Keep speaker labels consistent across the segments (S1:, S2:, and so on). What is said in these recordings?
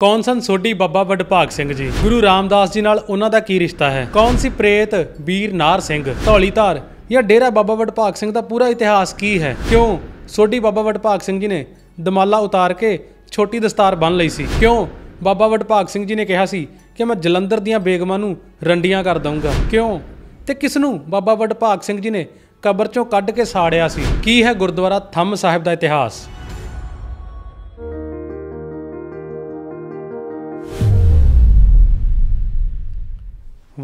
S1: ਕੌਣ ਸਨ ਸੋਢੀ ਬਾਬਾ ਵਡਭਾਗ ਸਿੰਘ ਜੀ ਗੁਰੂ ਰਾਮਦਾਸ ਜੀ ਨਾਲ ਉਹਨਾਂ ਦਾ ਕੀ ਰਿਸ਼ਤਾ ਹੈ ਕੌਣ ਸੀ ਪ੍ਰੇਤ ਵੀਰ ਨਾਰ ਸਿੰਘ ਧਾਰ ਜਾਂ ਡੇਰਾ ਬਾਬਾ ਵਡਭਾਗ ਸਿੰਘ ਦਾ ਪੂਰਾ ਇਤਿਹਾਸ ਕੀ ਹੈ ਕਿਉਂ ਸੋਢੀ ਬਾਬਾ ਵਡਭਾਗ ਸਿੰਘ ਜੀ ਨੇ ਦਮਾਲਾ ਉਤਾਰ ਕੇ ਛੋਟੀ ਦਸਤਾਰ ਬੰਨ ਲਈ ਸੀ ਕਿਉਂ ਬਾਬਾ ਵਡਭਾਗ ਸਿੰਘ ਜੀ ਨੇ ਕਿਹਾ ਸੀ ਕਿ ਮੈਂ ਜਲੰਧਰ ਦੀਆਂ ਬੇਗਮਾਂ ਨੂੰ ਰੰਡੀਆਂ ਕਰ ਦਊਂਗਾ ਕਿਉਂ ਤੇ ਕਿਸ ਨੂੰ ਬਾਬਾ ਵਡਭਾਗ ਸਿੰਘ ਜੀ ਨੇ ਕਬਰ ਚੋਂ ਕੱਢ ਕੇ ਸਾੜਿਆ ਸੀ ਕੀ ਹੈ ਗੁਰਦੁਆਰਾ ਥੰਮ ਸਾਹਿਬ ਦਾ ਇਤਿਹਾਸ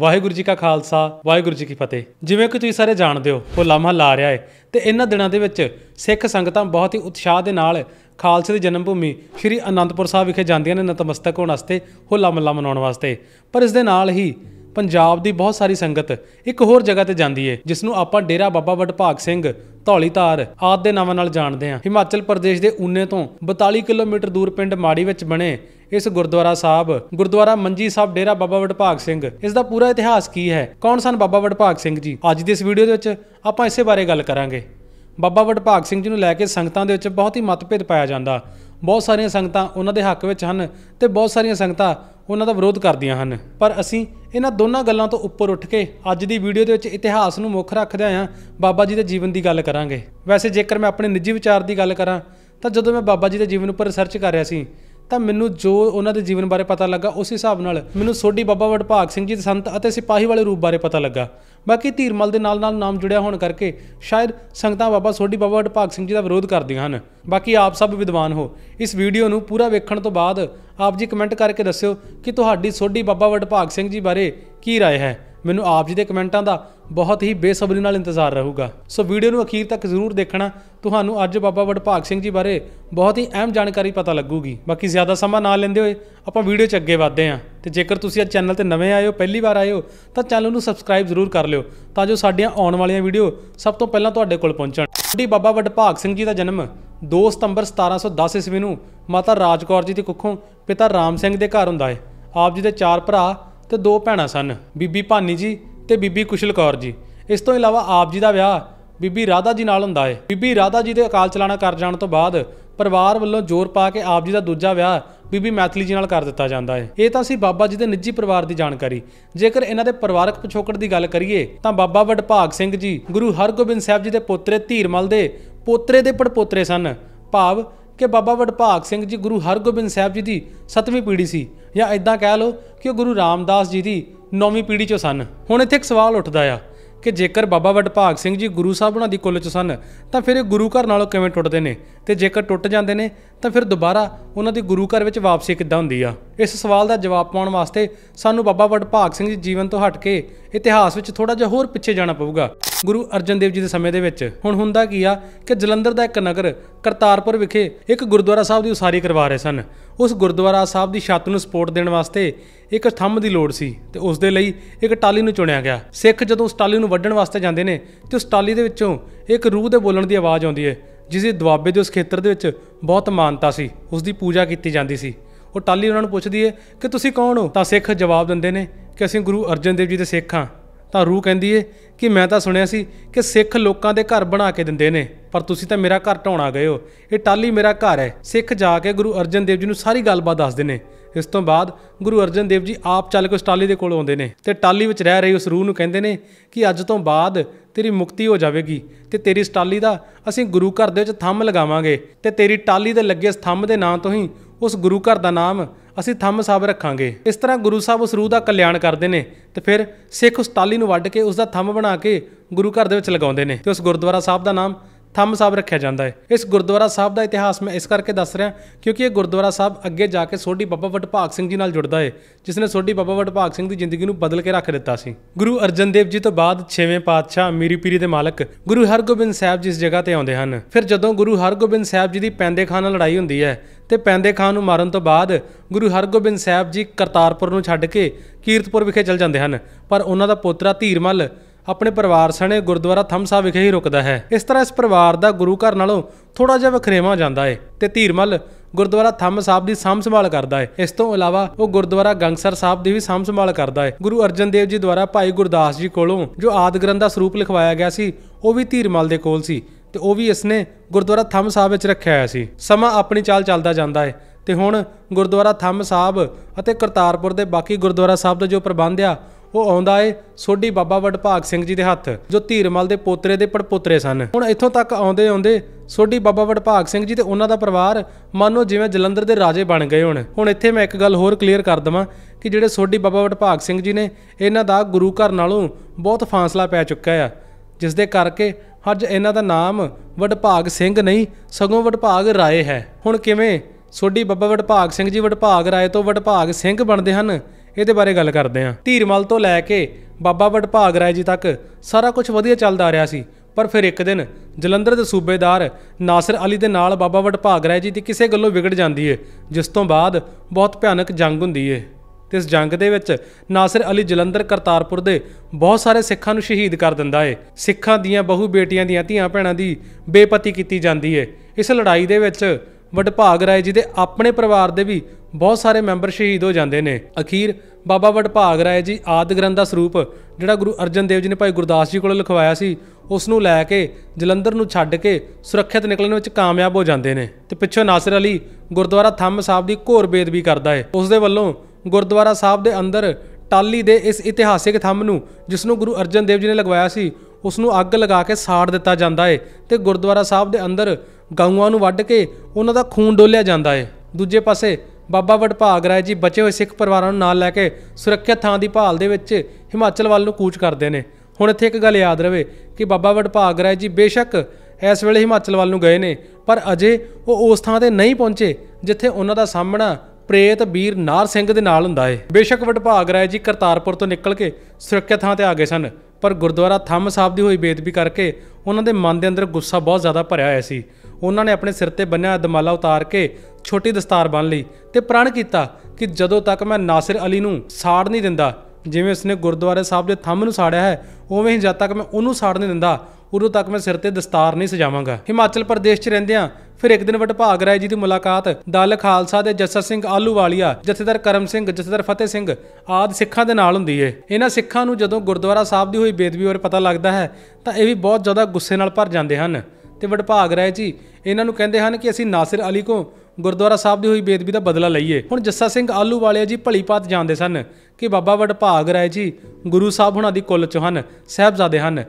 S1: ਵਾਹਿਗੁਰੂ ਜੀ ਕਾ ਖਾਲਸਾ ਵਾਹਿਗੁਰੂ ਜੀ ਕੀ ਫਤਿਹ ਜਿਵੇਂ ਕਿ ਤੁਸੀਂ ਸਾਰੇ ਜਾਣਦੇ ਹੋ ਹੋਲਾ ਮਹੱਲਾ ਰਿਹਾ ਹੈ ਤੇ ਇਹਨਾਂ ਦਿਨਾਂ ਦੇ ਵਿੱਚ ਸਿੱਖ ਸੰਗਤਾਂ ਬਹੁਤ ਹੀ ਉਤਸ਼ਾਹ ਦੇ ਨਾਲ ਖਾਲਸੇ ਦੀ ਜਨਮ ਭੂਮੀ ਸ੍ਰੀ ਅਨੰਦਪੁਰ ਸਾਹਿਬ ਵਿਖੇ ਜਾਂਦੀਆਂ ਨੇ ਨਤਮਸਤਕ ਹੋਣ ਵਾਸਤੇ ਹੋਲਾ ਮਹੱਲਾ ਮਨਾਉਣ ਵਾਸਤੇ ਪਰ ਇਸ ਦੇ ਨਾਲ ਹੀ ਪੰਜਾਬ ਦੀ ਬਹੁਤ ਸਾਰੀ ਸੰਗਤ ਇੱਕ ਹੋਰ ਜਗ੍ਹਾ ਤੇ ਜਾਂਦੀ ਏ ਜਿਸ ਨੂੰ ਆਪਾਂ ਡੇਰਾ ਬਾਬਾ ਵਡਭਾਗ ਸਿੰਘ ਧੌਲੀਧਾਰ ਆਦ ਦੇ ਨਾਮ ਨਾਲ ਜਾਣਦੇ ਆ ਹਿਮਾਚਲ ਪ੍ਰਦੇਸ਼ ਦੇ ਉਨੇ ਤੋਂ 42 ਕਿਲੋਮੀਟਰ ਦੂਰ ਪਿੰਡ ਮਾੜੀ ਵਿੱਚ ਬਣੇ ਇਸ ਗੁਰਦੁਆਰਾ ਸਾਹਿਬ ਗੁਰਦੁਆਰਾ ਮੰਜੀ ਸਾਹਿਬ ਡੇਰਾ ਬਾਬਾ ਵਡਭਾਗ ਸਿੰਘ ਇਸ ਦਾ ਪੂਰਾ ਇਤਿਹਾਸ ਕੀ ਹੈ ਕੌਣ ਸਨ ਬਾਬਾ ਵਡਭਾਗ ਸਿੰਘ ਜੀ ਅੱਜ ਦੀ ਇਸ ਵੀਡੀਓ ਦੇ ਵਿੱਚ ਆਪਾਂ ਇਸੇ ਬਾਰੇ ਗੱਲ ਕਰਾਂਗੇ ਬਾਬਾ ਵਡਭਾਗ ਸਿੰਘ ਜੀ ਨੂੰ ਲੈ ਕੇ ਸੰਗਤਾਂ ਦੇ ਵਿੱਚ ਬਹੁਤ ਹੀ ਮਤਭੇਦ ਪਾਇਆ ਜਾਂਦਾ ਬਹੁਤ ਸਾਰੀਆਂ ਸੰਗਤਾਂ ਉਹਨਾਂ ਦੇ ਹੱਕ ਵਿੱਚ ਹਨ ਤੇ ਬਹੁਤ ਸਾਰੀਆਂ ਸੰਗਤਾਂ ਉਹਨਾਂ ਦਾ ਵਿਰੋਧ ਕਰਦੀਆਂ ਹਨ ਪਰ ਅਸੀਂ ਇਹਨਾਂ ਦੋਨਾਂ ਗੱਲਾਂ ਤੋਂ ਉੱਪਰ ਉੱਠ ਕੇ ਅੱਜ ਦੀ ਵੀਡੀਓ ਦੇ ਵਿੱਚ ਇਤਿਹਾਸ ਨੂੰ ਮੁੱਖ ਰੱਖਦੇ ਆਂ ਬਾਬਾ ਜੀ ਦੇ ਜੀਵਨ ਦੀ ਗੱਲ ਕਰਾਂਗੇ ਵੈਸੇ ਜੇਕਰ ਮੈਂ ਆਪਣੇ ਨਿੱਜੀ ਵਿਚਾਰ ਦੀ ਗੱਲ ਕਰਾਂ ਤਾਂ ਜਦੋਂ ਮੈਂ ਬਾਬਾ ਜੀ ਦੇ ਜੀਵਨ ਉੱਪਰ ਰਿਸਰਚ ਕਰ ਰਿਹਾ ਸੀ ਤਾਂ ਮੈਨੂੰ ਜੋ ਉਹਨਾਂ ਦੇ ਜੀਵਨ ਬਾਰੇ ਪਤਾ ਲੱਗਾ ਉਸ ਹਿਸਾਬ ਨਾਲ ਮੈਨੂੰ ਸੋਢੀ ਬਾਬਾ ਵਡਭਾਗ ਸਿੰਘ ਜੀ ਦੇ ਸੰਤ ਅਤੇ ਸਿਪਾਹੀ ਵਾਲੇ ਰੂਪ ਬਾਰੇ ਪਤਾ ਲੱਗਾ ਬਾਕੀ ਧੀਰਮਲ ਦੇ ਨਾਲ ਨਾਲ ਨਾਮ ਜੁੜਿਆ ਹੋਣ ਕਰਕੇ ਸ਼ਾਇਦ ਸੰਗਤਾਂ ਬਾਬਾ ਸੋਢੀ ਬਾਬਾ ਵਡਭਾਗ ਸਿੰਘ ਜੀ ਦਾ ਵਿਰੋਧ ਕਰਦੀਆਂ ਹਨ ਬਾਕੀ ਆਪ ਸਭ ਵਿਦਵਾਨ ਹੋ ਇਸ ਵੀਡੀਓ ਨੂੰ ਪੂਰਾ ਵੇਖਣ ਤੋਂ ਬਾਅਦ ਆਪ ਜੀ ਕਮੈਂਟ ਕਰਕੇ ਦੱਸਿਓ ਕਿ ਤੁਹਾਡੀ ਸੋਢੀ ਬਾਬਾ ਵਡਭਾਗ ਸਿੰਘ ਜੀ ਬਾਰੇ ਕੀ رائے ਹੈ ਮੈਨੂੰ ਆਪ ਜੀ ਦੇ ਕਮੈਂਟਾਂ ਦਾ ਬਹੁਤ ਹੀ ਬੇਸਬਰੀ ਨਾਲ ਇੰਤਜ਼ਾਰ ਰਹੂਗਾ ਸੋ ਵੀਡੀਓ ਨੂੰ ਅਖੀਰ ਤੱਕ ਜ਼ਰੂਰ ਦੇਖਣਾ ਤੁਹਾਨੂੰ ਅੱਜ ਬਾਬਾ ਵਡਭਾਗ ਸਿੰਘ ਜੀ ਬਾਰੇ ਬਹੁਤ ਹੀ ਅਹਿਮ ਜਾਣਕਾਰੀ ਪਤਾ ਲੱਗੂਗੀ ਬਾਕੀ ਜ਼ਿਆਦਾ ਸਮਾਂ ਨਾ ਲੈਂਦੇ ਹੋਏ ਆਪਾਂ ਵੀਡੀਓ 'ਚ ਅੱਗੇ ਵਧਦੇ ਹਾਂ ਤੇ ਜੇਕਰ ਤੁਸੀਂ ਅੱਜ ਚੈਨਲ ਤੇ ਨਵੇਂ ਆਏ ਹੋ ਪਹਿਲੀ ਵਾਰ ਆਏ ਹੋ ਤਾਂ ਚੈਨਲ ਨੂੰ ਸਬਸਕ੍ਰਾਈਬ ਜ਼ਰੂਰ ਕਰ ਲਿਓ ਤਾਂ ਜੋ ਸਾਡੀਆਂ ਆਉਣ ਵਾਲੀਆਂ ਵੀਡੀਓ ਸਭ ਤੋਂ ਪਹਿਲਾਂ ਤੁਹਾਡੇ ਕੋਲ ਪਹੁੰਚਣ ਜੀ ਬਾਬਾ ਵਡਭਾਗ ਸਿੰਘ ਜੀ ਦਾ ਜਨਮ 2 ਸਤੰਬਰ 1710 ਈਸਵੀ ਨੂੰ ਮਾਤਾ ਰਾਜਕੌਰ ਜੀ ਦੀ ਕੁੱਖੋਂ ਪਿਤਾ ਰਾਮ ਸਿੰਘ ਦੇ ਘਰ ਹੁੰਦਾ ਹੈ ਆਪ ਜੀ ਦੇ ਚਾਰ ਭਰਾ ਤੇ ਦੋ ਭੈਣਾਂ ਸਨ ਬੀਬੀ ਭਾਨੀ ਜੀ ਤੇ ਬੀਬੀ ਕੁਸ਼ਲ ਕੌਰ ਜੀ ਇਸ ਤੋਂ ਇਲਾਵਾ ਆਪ ਜੀ ਦਾ ਵਿਆਹ ਬੀਬੀ ਰਾਧਾ ਜੀ ਨਾਲ ਹੁੰਦਾ ਹੈ ਬੀਬੀ ਰਾਧਾ ਜੀ ਦੇ ਅਕਾਲ ਚਲਾਣਾ ਕਰ ਜਾਣ ਤੋਂ ਬਾਅਦ ਪਰਿਵਾਰ ਵੱਲੋਂ ਜ਼ੋਰ ਪਾ ਕੇ ਆਪ ਜੀ ਦਾ ਦੂਜਾ ਵਿਆਹ ਬੀਬੀ ਮੈਥਲੀ ਜੀ ਨਾਲ ਕਰ ਦਿੱਤਾ ਜਾਂਦਾ ਹੈ ਇਹ ਤਾਂ ਸੀ ਬਾਬਾ ਜੀ ਦੇ ਨਿੱਜੀ ਪਰਿਵਾਰ ਦੀ ਜਾਣਕਾਰੀ ਜੇਕਰ ਇਹਨਾਂ ਦੇ ਪਰਿਵਾਰਕ ਪਿਛੋਕੜ ਦੀ ਗੱਲ ਕਰੀਏ ਤਾਂ ਬਾਬਾ ਵਡਭਾਗ ਸਿੰਘ ਜੀ ਗੁਰੂ ਹਰਗੋਬਿੰਦ ਸਾਹਿਬ ਜੀ ਦੇ ਪੋਤਰੇ ਧੀਰਮਲ ਦੇ ਪੋਤਰੇ ਦੇ ਪੜਪੋਤਰੇ ਸਨ ਭਾਵ ਕਿ ਬਾਬਾ ਵਡਭਾਗ ਸਿੰਘ ਜੀ ਗੁਰੂ ਹਰਗੋਬਿੰਦ ਸਾਹਿਬ ਜੀ ਦੀ 7ਵੀਂ ਪੀੜ੍ਹੀ ਸੀ ਜਾਂ ਇਦਾਂ ਕਹਿ ਲਓ ਕਿ ਉਹ ਗੁਰੂ ਰਾਮਦਾਸ ਜੀ ਦੀ ਨੌਵੀਂ ਪੀੜ੍ਹੀ ਚੋਂ ਸਨ ਹੁਣ ਇੱਥੇ ਇੱਕ ਸਵਾਲ ਉੱਠਦਾ ਆ ਕਿ ਜੇਕਰ ਬਾਬਾ ਵਡਭਾਗ ਸਿੰਘ ਜੀ ਗੁਰੂ ਸਾਹਿਬ ਉਹਨਾਂ ਦੀ ਕੁੱਲ ਚ ਸਨ ਤਾਂ ਫਿਰ ਇਹ ਗੁਰੂ ਘਰ ਨਾਲੋਂ ਕਿਵੇਂ ਟੁੱਟਦੇ ਨੇ ਤੇ ਜੇਕਰ ਟੁੱਟ ਜਾਂਦੇ ਨੇ ਤਾਂ ਫਿਰ ਦੁਬਾਰਾ ਉਹਨਾਂ ਦੀ ਗੁਰੂ ਘਰ ਵਿੱਚ ਵਾਪਸੀ ਕਿੱਦਾਂ ਹੁੰਦੀ ਆ ਇਸ ਸਵਾਲ ਦਾ ਜਵਾਬ ਪਾਉਣ ਵਾਸਤੇ ਸਾਨੂੰ ਬਾਬਾ ਵਡਭਾਗ ਸਿੰਘ ਜੀ ਜੀਵਨ ਤੋਂ ਹਟ ਕੇ ਇਤਿਹਾਸ ਵਿੱਚ ਥੋੜਾ ਜਿਹਾ ਹੋਰ ਪਿੱਛੇ ਜਾਣਾ ਪਊਗਾ ਗੁਰੂ ਅਰਜਨ ਦੇਵ ਜੀ ਦੇ ਸਮੇਂ ਦੇ ਵਿੱਚ ਹੁਣ ਹੁੰਦਾ ਕੀ ਆ ਕਿ ਜਲੰਧਰ ਦਾ ਇੱਕ ਨਗਰ ਕਰਤਾਰਪੁਰ ਵਿਖੇ ਇੱਕ ਗੁਰਦੁਆਰਾ ਸਾਹਿਬ ਦੀ ਉਸਾਰੀ ਕਰਵਾ ਰਹੇ ਸਨ ਉਸ ਗੁਰਦੁਆਰਾ ਸਾਹਿਬ ਦੀ ਛੱਤ ਨੂੰ ਸਪੋਰਟ ਦੇਣ ਵਾਸਤੇ ਇੱਕ ਥੰਮ ਦੀ ਲੋੜ ਸੀ ਤੇ ਉਸ ਦੇ ਲਈ ਇੱਕ ਟਾਲੀ ਨੂੰ ਚੁਣਿਆ ਗਿਆ ਸਿੱਖ ਜਦੋਂ ਉਸ ਟਾਲੀ ਨੂੰ ਵੱਢਣ ਵਾਸਤੇ ਜਾਂਦੇ ਨੇ ਤੇ ਉਸ ਟਾਲੀ ਦੇ ਵਿੱਚੋਂ ਇੱਕ ਰੂਹ ਦੇ ਬੋਲਣ ਦੀ ਆਵਾਜ਼ ਆਉਂਦੀ ਹੈ ਜਿਸ ਦੇ ਦੁਆਬੇ ਦੇ ਉਸ ਖੇਤਰ ਦੇ ਵਿੱਚ ਬਹੁਤ ਮਾਨਤਾ ਸੀ ਉਸ ਦੀ ਪੂਜਾ ਕੀਤੀ ਜਾਂਦੀ ਸੀ ਉਹ ਟਾਲੀ ਉਹਨਾਂ ਨੂੰ ਪੁੱਛਦੀ ਹੈ ਕਿ ਤੁਸੀਂ ਕੌਣ ਹੋ ਤਾਂ ਸਿੱਖ ਜਵਾਬ ਦਿੰਦੇ ਨੇ ਕਿ ਅਸੀਂ ਗੁਰੂ ਅਰਜਨ ਦੇਵ ਜੀ ਦੇ ਸਿੱਖ ਹਾਂ ਤਾਂ ਰੂਹ ਕਹਿੰਦੀ ਏ ਕਿ ਮੈਂ ਤਾਂ ਸੁਣਿਆ ਸੀ ਕਿ ਸਿੱਖ ਲੋਕਾਂ ਦੇ ਘਰ ਬਣਾ ਕੇ ਦਿੰਦੇ ਨੇ ਪਰ ਤੁਸੀਂ ਤਾਂ ਮੇਰਾ ਘਰ ਢਾਉਣਾ ਗਏ ਹੋ ਇਹ ਟਾਲੀ ਮੇਰਾ ਘਰ ਹੈ ਸਿੱਖ ਜਾ ਕੇ ਗੁਰੂ ਅਰਜਨ ਦੇਵ ਜੀ ਨੂੰ ਸਾਰੀ ਗੱਲਬਾਤ ਦੱਸਦੇ ਨੇ ਇਸ ਤੋਂ ਬਾਅਦ ਗੁਰੂ ਅਰਜਨ ਦੇਵ ਜੀ ਆਪ ਚੱਲ ਕੇ ਉਸ ਟਾਲੀ ਦੇ ਕੋਲ ਆਉਂਦੇ ਨੇ ਤੇ ਟਾਲੀ ਵਿੱਚ ਰਹਿ ਰਹੀ ਉਸ ਰੂਹ ਨੂੰ ਕਹਿੰਦੇ ਨੇ ਕਿ ਅੱਜ ਤੋਂ ਬਾਅਦ ਤੇਰੀ ਮੁਕਤੀ ਹੋ ਜਾਵੇਗੀ ਤੇ ਤੇਰੀ ਸਟਾਲੀ ਦਾ ਅਸੀਂ ਗੁਰੂ ਘਰ ਦੇ ਵਿੱਚ ਥੰਮ ਲਗਾਵਾਂਗੇ ਤੇ ਤੇਰੀ ਟਾਲੀ ਦੇ ਲੱਗੇ ਥੰਮ ਦੇ ਨਾਂ ਤੋਂ ਹੀ ਉਸ ਗੁਰੂ ਘਰ ਦਾ ਨਾਮ ਅਸੀਂ ਥੰਮ ਸਾਹਿਬ ਰੱਖਾਂਗੇ ਇਸ ਤਰ੍ਹਾਂ ਗੁਰੂ ਸਾਹਿਬ ਉਸ ਰੂਹ ਦਾ ਕਲਿਆਣ ਕਰਦੇ ਨੇ ਤੇ ਫਿਰ ਸਿੱਖ ਉਸ ਟਾਲੀ ਨੂੰ ਵੱਢ ਕੇ ਉਸ ਦਾ ਥੰਮ ਬਣਾ ਕੇ ਗੁਰੂ ਘਰ ਦੇ ਵਿੱਚ ਲਗਾਉਂਦੇ ਨੇ ਤੇ ਉਸ ਗੁਰਦੁਆਰਾ ਸਾਹਿਬ ਦਾ ਨਾਮ ਥੰਮ ਸਾਹਿਬ ਰੱਖਿਆ ਜਾਂਦਾ ਹੈ ਇਸ ਗੁਰਦੁਆਰਾ ਸਾਹਿਬ ਦਾ ਇਤਿਹਾਸ ਮੈਂ ਇਸ ਕਰਕੇ ਦੱਸ ਰਿਹਾ ਕਿਉਂਕਿ ਇਹ ਗੁਰਦੁਆਰਾ ਸਾਹਿਬ ਅੱਗੇ ਜਾ ਕੇ ਸੋਢੀ ਬਾਬਾ ਵਡਭਾਗ ਸਿੰਘ ਜੀ ਨਾਲ ਜੁੜਦਾ ਹੈ ਜਿਸ ਨੇ ਸੋਢੀ ਬਾਬਾ ਵਡਭਾਗ ਸਿੰਘ ਦੀ ਜ਼ਿੰਦਗੀ ਨੂੰ ਬਦਲ ਕੇ ਰੱਖ ਦਿੱਤਾ ਸੀ ਗੁਰੂ ਅਰਜਨ ਦੇਵ ਜੀ ਤੋਂ ਬਾਅਦ 6ਵੇਂ ਪਾਤਸ਼ਾਹ ਮੀਰੀ ਪੀਰੀ ਦੇ ਮਾਲਕ ਗੁਰੂ ਹਰਗੋਬਿੰਦ ਸਾਹਿਬ ਜੀ ਇਸ ਜਗ੍ਹਾ ਤੇ ਆਉਂਦੇ ਹਨ ਫਿਰ ਜਦੋਂ ਗੁਰੂ ਹਰਗੋਬਿੰਦ ਸਾਹਿਬ ਜੀ ਦੀ ਪੈਂਦੇ ਖਾਨ ਨਾਲ ਲੜਾਈ ਹੁੰਦੀ ਹੈ ਤੇ ਪੈਂਦੇ ਖਾਨ ਨੂੰ ਮਾਰਨ ਤੋਂ ਬਾਅਦ ਗੁਰੂ ਹਰਗੋਬਿੰਦ ਸਾਹਿਬ ਜੀ ਕਰਤਾਰਪੁਰ ਨੂੰ ਛੱਡ ਕੇ ਕੀਰਤਪੁਰ ਵਿਖੇ ਚਲ ਜਾਂਦੇ ਹਨ ਪਰ ਉਹਨਾਂ ਦਾ ਪੋਤਰਾ ਧੀਰਮਲ ਆਪਣੇ ਪਰਿਵਾਰ ਸਣੇ ਗੁਰਦੁਆਰਾ ਥੰਮ ਸਾਹਿਬ ਵਿਖੇ ਹੀ ਰੁਕਦਾ ਹੈ ਇਸ ਤਰ੍ਹਾਂ ਇਸ ਪਰਿਵਾਰ ਦਾ ਗੁਰੂ ਘਰ ਨਾਲੋਂ ਥੋੜਾ ਜਿਹਾ ਵਖਰੇਵਾ ਜਾਂਦਾ ਏ ਤੇ ਧੀਰਮਲ ਗੁਰਦੁਆਰਾ ਥੰਮ ਸਾਹਿਬ ਦੀ ਸਾਂਭ ਸੰਭਾਲ ਕਰਦਾ ਏ ਇਸ ਤੋਂ ਇਲਾਵਾ ਉਹ ਗੁਰਦੁਆਰਾ ਗੰਗਸਰ ਸਾਹਿਬ ਦੀ ਵੀ ਸਾਂਭ ਸੰਭਾਲ ਕਰਦਾ ਏ ਗੁਰੂ ਅਰਜਨ ਦੇਵ ਜੀ ਦੁਆਰਾ ਭਾਈ ਗੁਰਦਾਸ ਜੀ ਕੋਲੋਂ ਜੋ ਆਦ ਗ੍ਰੰਥ ਦਾ ਸਰੂਪ ਲਿਖਵਾਇਆ ਗਿਆ ਸੀ ਉਹ ਵੀ ਧੀਰਮਲ ਦੇ ਕੋਲ ਸੀ ਤੇ ਉਹ ਵੀ ਇਸਨੇ ਗੁਰਦੁਆਰਾ ਥੰਮ ਸਾਹਿਬ ਵਿੱਚ ਰੱਖਿਆ ਹੋਇਆ ਸੀ ਸਮਾਂ ਆਪਣੀ ਚਾਲ ਚੱਲਦਾ ਜਾਂਦਾ ਏ ਤੇ ਹੁਣ ਗੁਰਦੁਆਰਾ ਥੰਮ ਸਾਹਿਬ ਅਤੇ ਕਰਤਾਰਪੁਰ ਦੇ ਬਾਕੀ ਗੁਰਦੁਆਰਾ ਸਾਹਿਬ ਦਾ ਜੋ ਪ੍ਰਬੰਧ ਆ ਉਹ ਆਉਂਦਾ ਏ ਸੋਢੀ ਬਾਬਾ ਵਡਭਾਗ ਸਿੰਘ ਜੀ ਦੇ ਹੱਥ ਜੋ ਧੀਰਮਲ ਦੇ ਪੋਤਰੇ ਦੇ ਪੜਪੋਤਰੇ ਸਨ ਹੁਣ ਇੱਥੋਂ ਤੱਕ ਆਉਂਦੇ ਆਉਂਦੇ ਸੋਢੀ ਬਾਬਾ ਵਡਭਾਗ ਸਿੰਘ ਜੀ ਤੇ ਉਹਨਾਂ ਦਾ ਪਰਿਵਾਰ ਮੰਨੋ ਜਿਵੇਂ ਜਲੰਧਰ ਦੇ ਰਾਜੇ ਬਣ ਗਏ ਹੁਣ ਹੁਣ ਇੱਥੇ ਮੈਂ ਇੱਕ ਗੱਲ ਹੋਰ ਕਲੀਅਰ ਕਰ ਦਵਾਂ ਕਿ ਜਿਹੜੇ ਸੋਢੀ ਬਾਬਾ ਵਡਭਾਗ ਸਿੰਘ ਜੀ ਨੇ ਇਹਨਾਂ ਦਾ ਗੁਰੂ ਘਰ ਨਾਲੋਂ ਬਹੁਤ ਫਾਸਲਾ ਪੈ ਚੁੱਕਾ ਆ ਜਿਸ ਦੇ ਕਰਕੇ ਅੱਜ ਇਹਨਾਂ ਦਾ ਨਾਮ ਵਡਭਾਗ ਸਿੰਘ ਨਹੀਂ ਸਗੋਂ ਵਡਭਾਗ ਰਾਏ ਹੈ ਹੁਣ ਕਿਵੇਂ ਸੋਢੀ ਬੱਬਾ ਵਡਭਾਗ ਸਿੰਘ ਜੀ ਵਡਭਾਗ ਰਾਏ ਤੋਂ ਵਡਭਾਗ ਸਿੰਘ ਬਣਦੇ ਹਨ ਇਹਦੇ ਬਾਰੇ ਗੱਲ ਕਰਦੇ ਆਂ ਧੀਰਮਲ ਤੋਂ ਲੈ ਕੇ ਬਾਬਾ ਵਡਭਾਗ ਰਾਏ ਜੀ ਤੱਕ ਸਾਰਾ ਕੁਝ ਵਧੀਆ ਚੱਲਦਾ ਆ ਰਿਹਾ ਸੀ ਪਰ ਫਿਰ ਇੱਕ ਦਿਨ ਜਲੰਧਰ ਦੇ ਸੂਬੇਦਾਰ ਨਾਸਰ ਅਲੀ ਦੇ ਨਾਲ ਬਾਬਾ ਵਡਭਾਗ ਰਾਏ ਜੀ ਦੀ ਕਿਸੇ ਗੱਲੋਂ ਵਿਗੜ ਜਾਂਦੀ ਏ ਜਿਸ ਤੋਂ ਬਾਅਦ ਬਹੁਤ ਭਿਆਨਕ ਜੰਗ ਹੁੰਦੀ ਏ ਤੇ ਇਸ ਜੰਗ ਦੇ ਵਿੱਚ ਨਾਸਰ ਅਲੀ ਜਲੰਧਰ ਕਰਤਾਰਪੁਰ ਦੇ ਬਹੁਤ ਸਾਰੇ ਸਿੱਖਾਂ ਨੂੰ ਸ਼ਹੀਦ ਕਰ ਦਿੰਦਾ ਏ ਸਿੱਖਾਂ ਦੀਆਂ ਬਹੂ ਬੇਟੀਆਂ ਦੀਆਂ ਧੀਆਂ ਭੈਣਾਂ ਦੀ ਬੇਪਤੀ ਕੀਤੀ ਜਾਂਦੀ ਏ ਇਸ ਲੜਾਈ ਦੇ ਵਿੱਚ ਵਡਭਾਗ ਰਾਏ ਜੀ ਦੇ ਆਪਣੇ ਪਰਿਵਾਰ ਦੇ ਵੀ ਬਹੁਤ ਸਾਰੇ ਮੈਂਬਰ ਸ਼ਹੀਦ ਹੋ ਜਾਂਦੇ ਨੇ ਅਖੀਰ ਬਾਬਾ ਵਡਭਾਗ ਰਾਏ ਜੀ ਆਦ ਗ੍ਰੰਥ ਦਾ ਸਰੂਪ ਜਿਹੜਾ ਗੁਰੂ ਅਰਜਨ ਦੇਵ ਜੀ ਨੇ ਭਾਈ ਗੁਰਦਾਸ ਜੀ ਕੋਲੋਂ ਲਿਖਵਾਇਆ ਸੀ ਉਸ ਨੂੰ ਲੈ ਕੇ ਜਲੰਧਰ ਨੂੰ ਛੱਡ ਕੇ ਸੁਰੱਖਿਅਤ ਨਿਕਲਣ ਵਿੱਚ ਕਾਮਯਾਬ ਹੋ ਜਾਂਦੇ ਨੇ ਤੇ ਪਿੱਛੋਂ ਨਾਸਰ ਅਲੀ ਗੁਰਦੁਆਰਾ ਥੰਮ ਸਾਹਿਬ ਦੀ ਘੋਰ ਬੇਦਬੀ ਕਰਦਾ ਹੈ ਉਸ ਦੇ ਵੱਲੋਂ ਗੁਰਦੁਆਰਾ ਸਾਹਿਬ ਦੇ ਅੰਦਰ ਟਾਲੀ ਦੇ ਇਸ ਇਤਿਹਾਸਿਕ ਥੰਮ ਨੂੰ ਜਿਸ ਨੂੰ ਗੁਰੂ ਅਰਜਨ ਦੇਵ ਜੀ ਨੇ ਲਗਵਾਇਆ ਸੀ ਉਸ ਨੂੰ ਅੱਗ ਲਗਾ ਕੇ ਸਾੜ ਦਿੱਤਾ ਜਾਂਦਾ ਹੈ ਤੇ ਗੁਰਦੁਆਰਾ ਸਾਹਿਬ ਦੇ ਅੰਦਰ ਗਾਊਆਂ ਨੂੰ ਵੱਢ ਕੇ ਉਹਨਾਂ ਦਾ ਖੂਨ ਡੋਲਿਆ ਜਾਂਦਾ ਏ ਦੂਜੇ ਪਾਸੇ ਬਾਬਾ ਵਡਭਾਗ ਰਾਏ ਜੀ ਬਚੇ ਹੋਏ ਸਿੱਖ ਪਰਿਵਾਰਾਂ ਨੂੰ ਨਾਲ ਲੈ ਕੇ ਸੁਰੱਖਿਅਤ ਥਾਂ ਦੀ ਭਾਲ ਦੇ ਵਿੱਚ ਹਿਮਾਚਲ ਵੱਲ ਨੂੰ ਕੂਚ ਕਰਦੇ ਨੇ ਹੁਣ ਇੱਥੇ ਇੱਕ ਗੱਲ ਯਾਦ ਰਵੇ ਕਿ ਬਾਬਾ ਵਡਭਾਗ ਰਾਏ ਜੀ ਬੇਸ਼ੱਕ ਇਸ ਵੇਲੇ ਹਿਮਾਚਲ ਵੱਲ ਨੂੰ ਗਏ ਨੇ ਪਰ ਅਜੇ ਉਹ ਉਸ ਥਾਂ ਤੇ ਨਹੀਂ ਪਹੁੰਚੇ ਜਿੱਥੇ ਉਹਨਾਂ ਦਾ ਸਾਹਮਣਾ ਪ੍ਰੇਤ ਵੀਰ ਨਾਰ ਸਿੰਘ ਦੇ ਨਾਲ ਹੁੰਦਾ ਏ ਬੇਸ਼ੱਕ ਵਡਭਾਗ ਰਾਏ ਜੀ ਕਰਤਾਰਪੁਰ ਤੋਂ ਨਿਕਲ ਕੇ ਸੁਰੱਖਿਅਤ ਥਾਂ ਤੇ ਆ ਗਏ ਸਨ ਪਰ ਗੁਰਦੁਆਰਾ ਥੰਮ ਸਾਹਿਬ ਦੀ ਹੋਈ ਬੇਦਬੀ ਕਰਕੇ ਉਹਨਾਂ ਦੇ ਮਨ ਦੇ ਅੰਦਰ ਗੁੱਸਾ ਬਹੁਤ ਜ਼ਿਆਦਾ ਭਰਿਆ ਹੋਇਆ ਸੀ ਉਹਨਾਂ ਨੇ ਆਪਣੇ ਸਿਰ ਤੇ ਬੰਨਿਆ ਦਮਾਲਾ ਉਤਾਰ ਕੇ ਛੋਟੀ ਦਸਤਾਰ ਬੰਨ ਲਈ ਤੇ ਪ੍ਰਣ ਕੀਤਾ ਕਿ ਜਦੋਂ ਤੱਕ ਮੈਂ ਨਾਸਿਰ ਅਲੀ ਨੂੰ ਸਾੜ ਨਹੀਂ ਦਿੰਦਾ ਜਿਵੇਂ ਉਸਨੇ ਗੁਰਦੁਆਰੇ ਸਾਹਿਬ ਦੇ ਥੰਮ ਨੂੰ ਸਾੜਿਆ ਹੈ ਉਵੇਂ ਹੀ ਜਦ ਤੱਕ ਮੈਂ ਉਹਨੂੰ ਸਾੜ ਨਹੀਂ ਦਿੰਦਾ ਉਦੋਂ ਤੱਕ ਮੈਂ ਸਿਰ ਤੇ ਦਸਤਾਰ ਨਹੀਂ ਸਜਾਵਾਂਗਾ ਹਿਮਾਚਲ ਪ੍ਰਦੇਸ਼ 'ਚ ਰਹਿੰਦਿਆਂ ਫਿਰ ਇੱਕ ਦਿਨ ਵਡਭਾਗ ਰਾਏ ਜੀ ਦੀ ਮੁਲਾਕਾਤ ਦਲ ਖਾਲਸਾ ਦੇ ਜੱਸਾ ਸਿੰਘ ਆਲੂਵਾਲੀਆ ਜਥੇਦਾਰ ਕਰਮ ਸਿੰਘ ਜਥੇਦਾਰ ਫਤਿਹ ਸਿੰਘ ਆਦ ਸਿੱਖਾਂ ਦੇ ਨਾਲ ਹੁੰਦੀ ਏ ਇਹਨਾਂ ਸਿੱਖਾਂ ਨੂੰ ਜਦੋਂ ਗੁਰਦੁਆਰਾ ਸਾਹਿਬ ਦੀ ਹੋਈ ਬੇਦਬੀ ਬਾਰੇ ਪਤਾ ਲੱਗਦਾ ਹੈ ਤਾਂ ਇਹ ਵੀ ਬਹੁਤ ਜ਼ਿਆਦਾ ਗੁੱਸੇ ਨਾਲ ਭਰ ਜਾਂਦੇ ਹਨ ਤੇ ਵਡਭਾਗ ਰਾਏ ਜੀ ਇਹਨਾਂ ਨੂੰ ਕਹਿੰਦੇ ਹਨ ਕਿ ਅਸੀਂ ਨਾਸਿਰ ਅਲੀ ਕੋ ਗੁਰਦੁਆਰਾ ਸਾਹਿਬ ਦੀ ਹੋਈ ਬੇਦਬੀ ਦਾ ਬਦਲਾ ਲਈਏ ਹੁਣ ਜੱਸਾ ਸਿੰਘ ਆਲੂ ਵਾਲਿਆ ਜੀ ਭਲੀ ਭਾਤ ਜਾਣਦੇ ਸਨ ਕਿ ਬਾਬਾ ਵਡਭਾਗ ਰਾਏ ਜੀ ਗੁਰੂ ਸਾਹਿਬ ਹੁਣਾਂ ਦੀ ਕੁੱਲ ਚ ਹਨ ਸਹਿਬਜ਼ਾਦੇ ਹਨ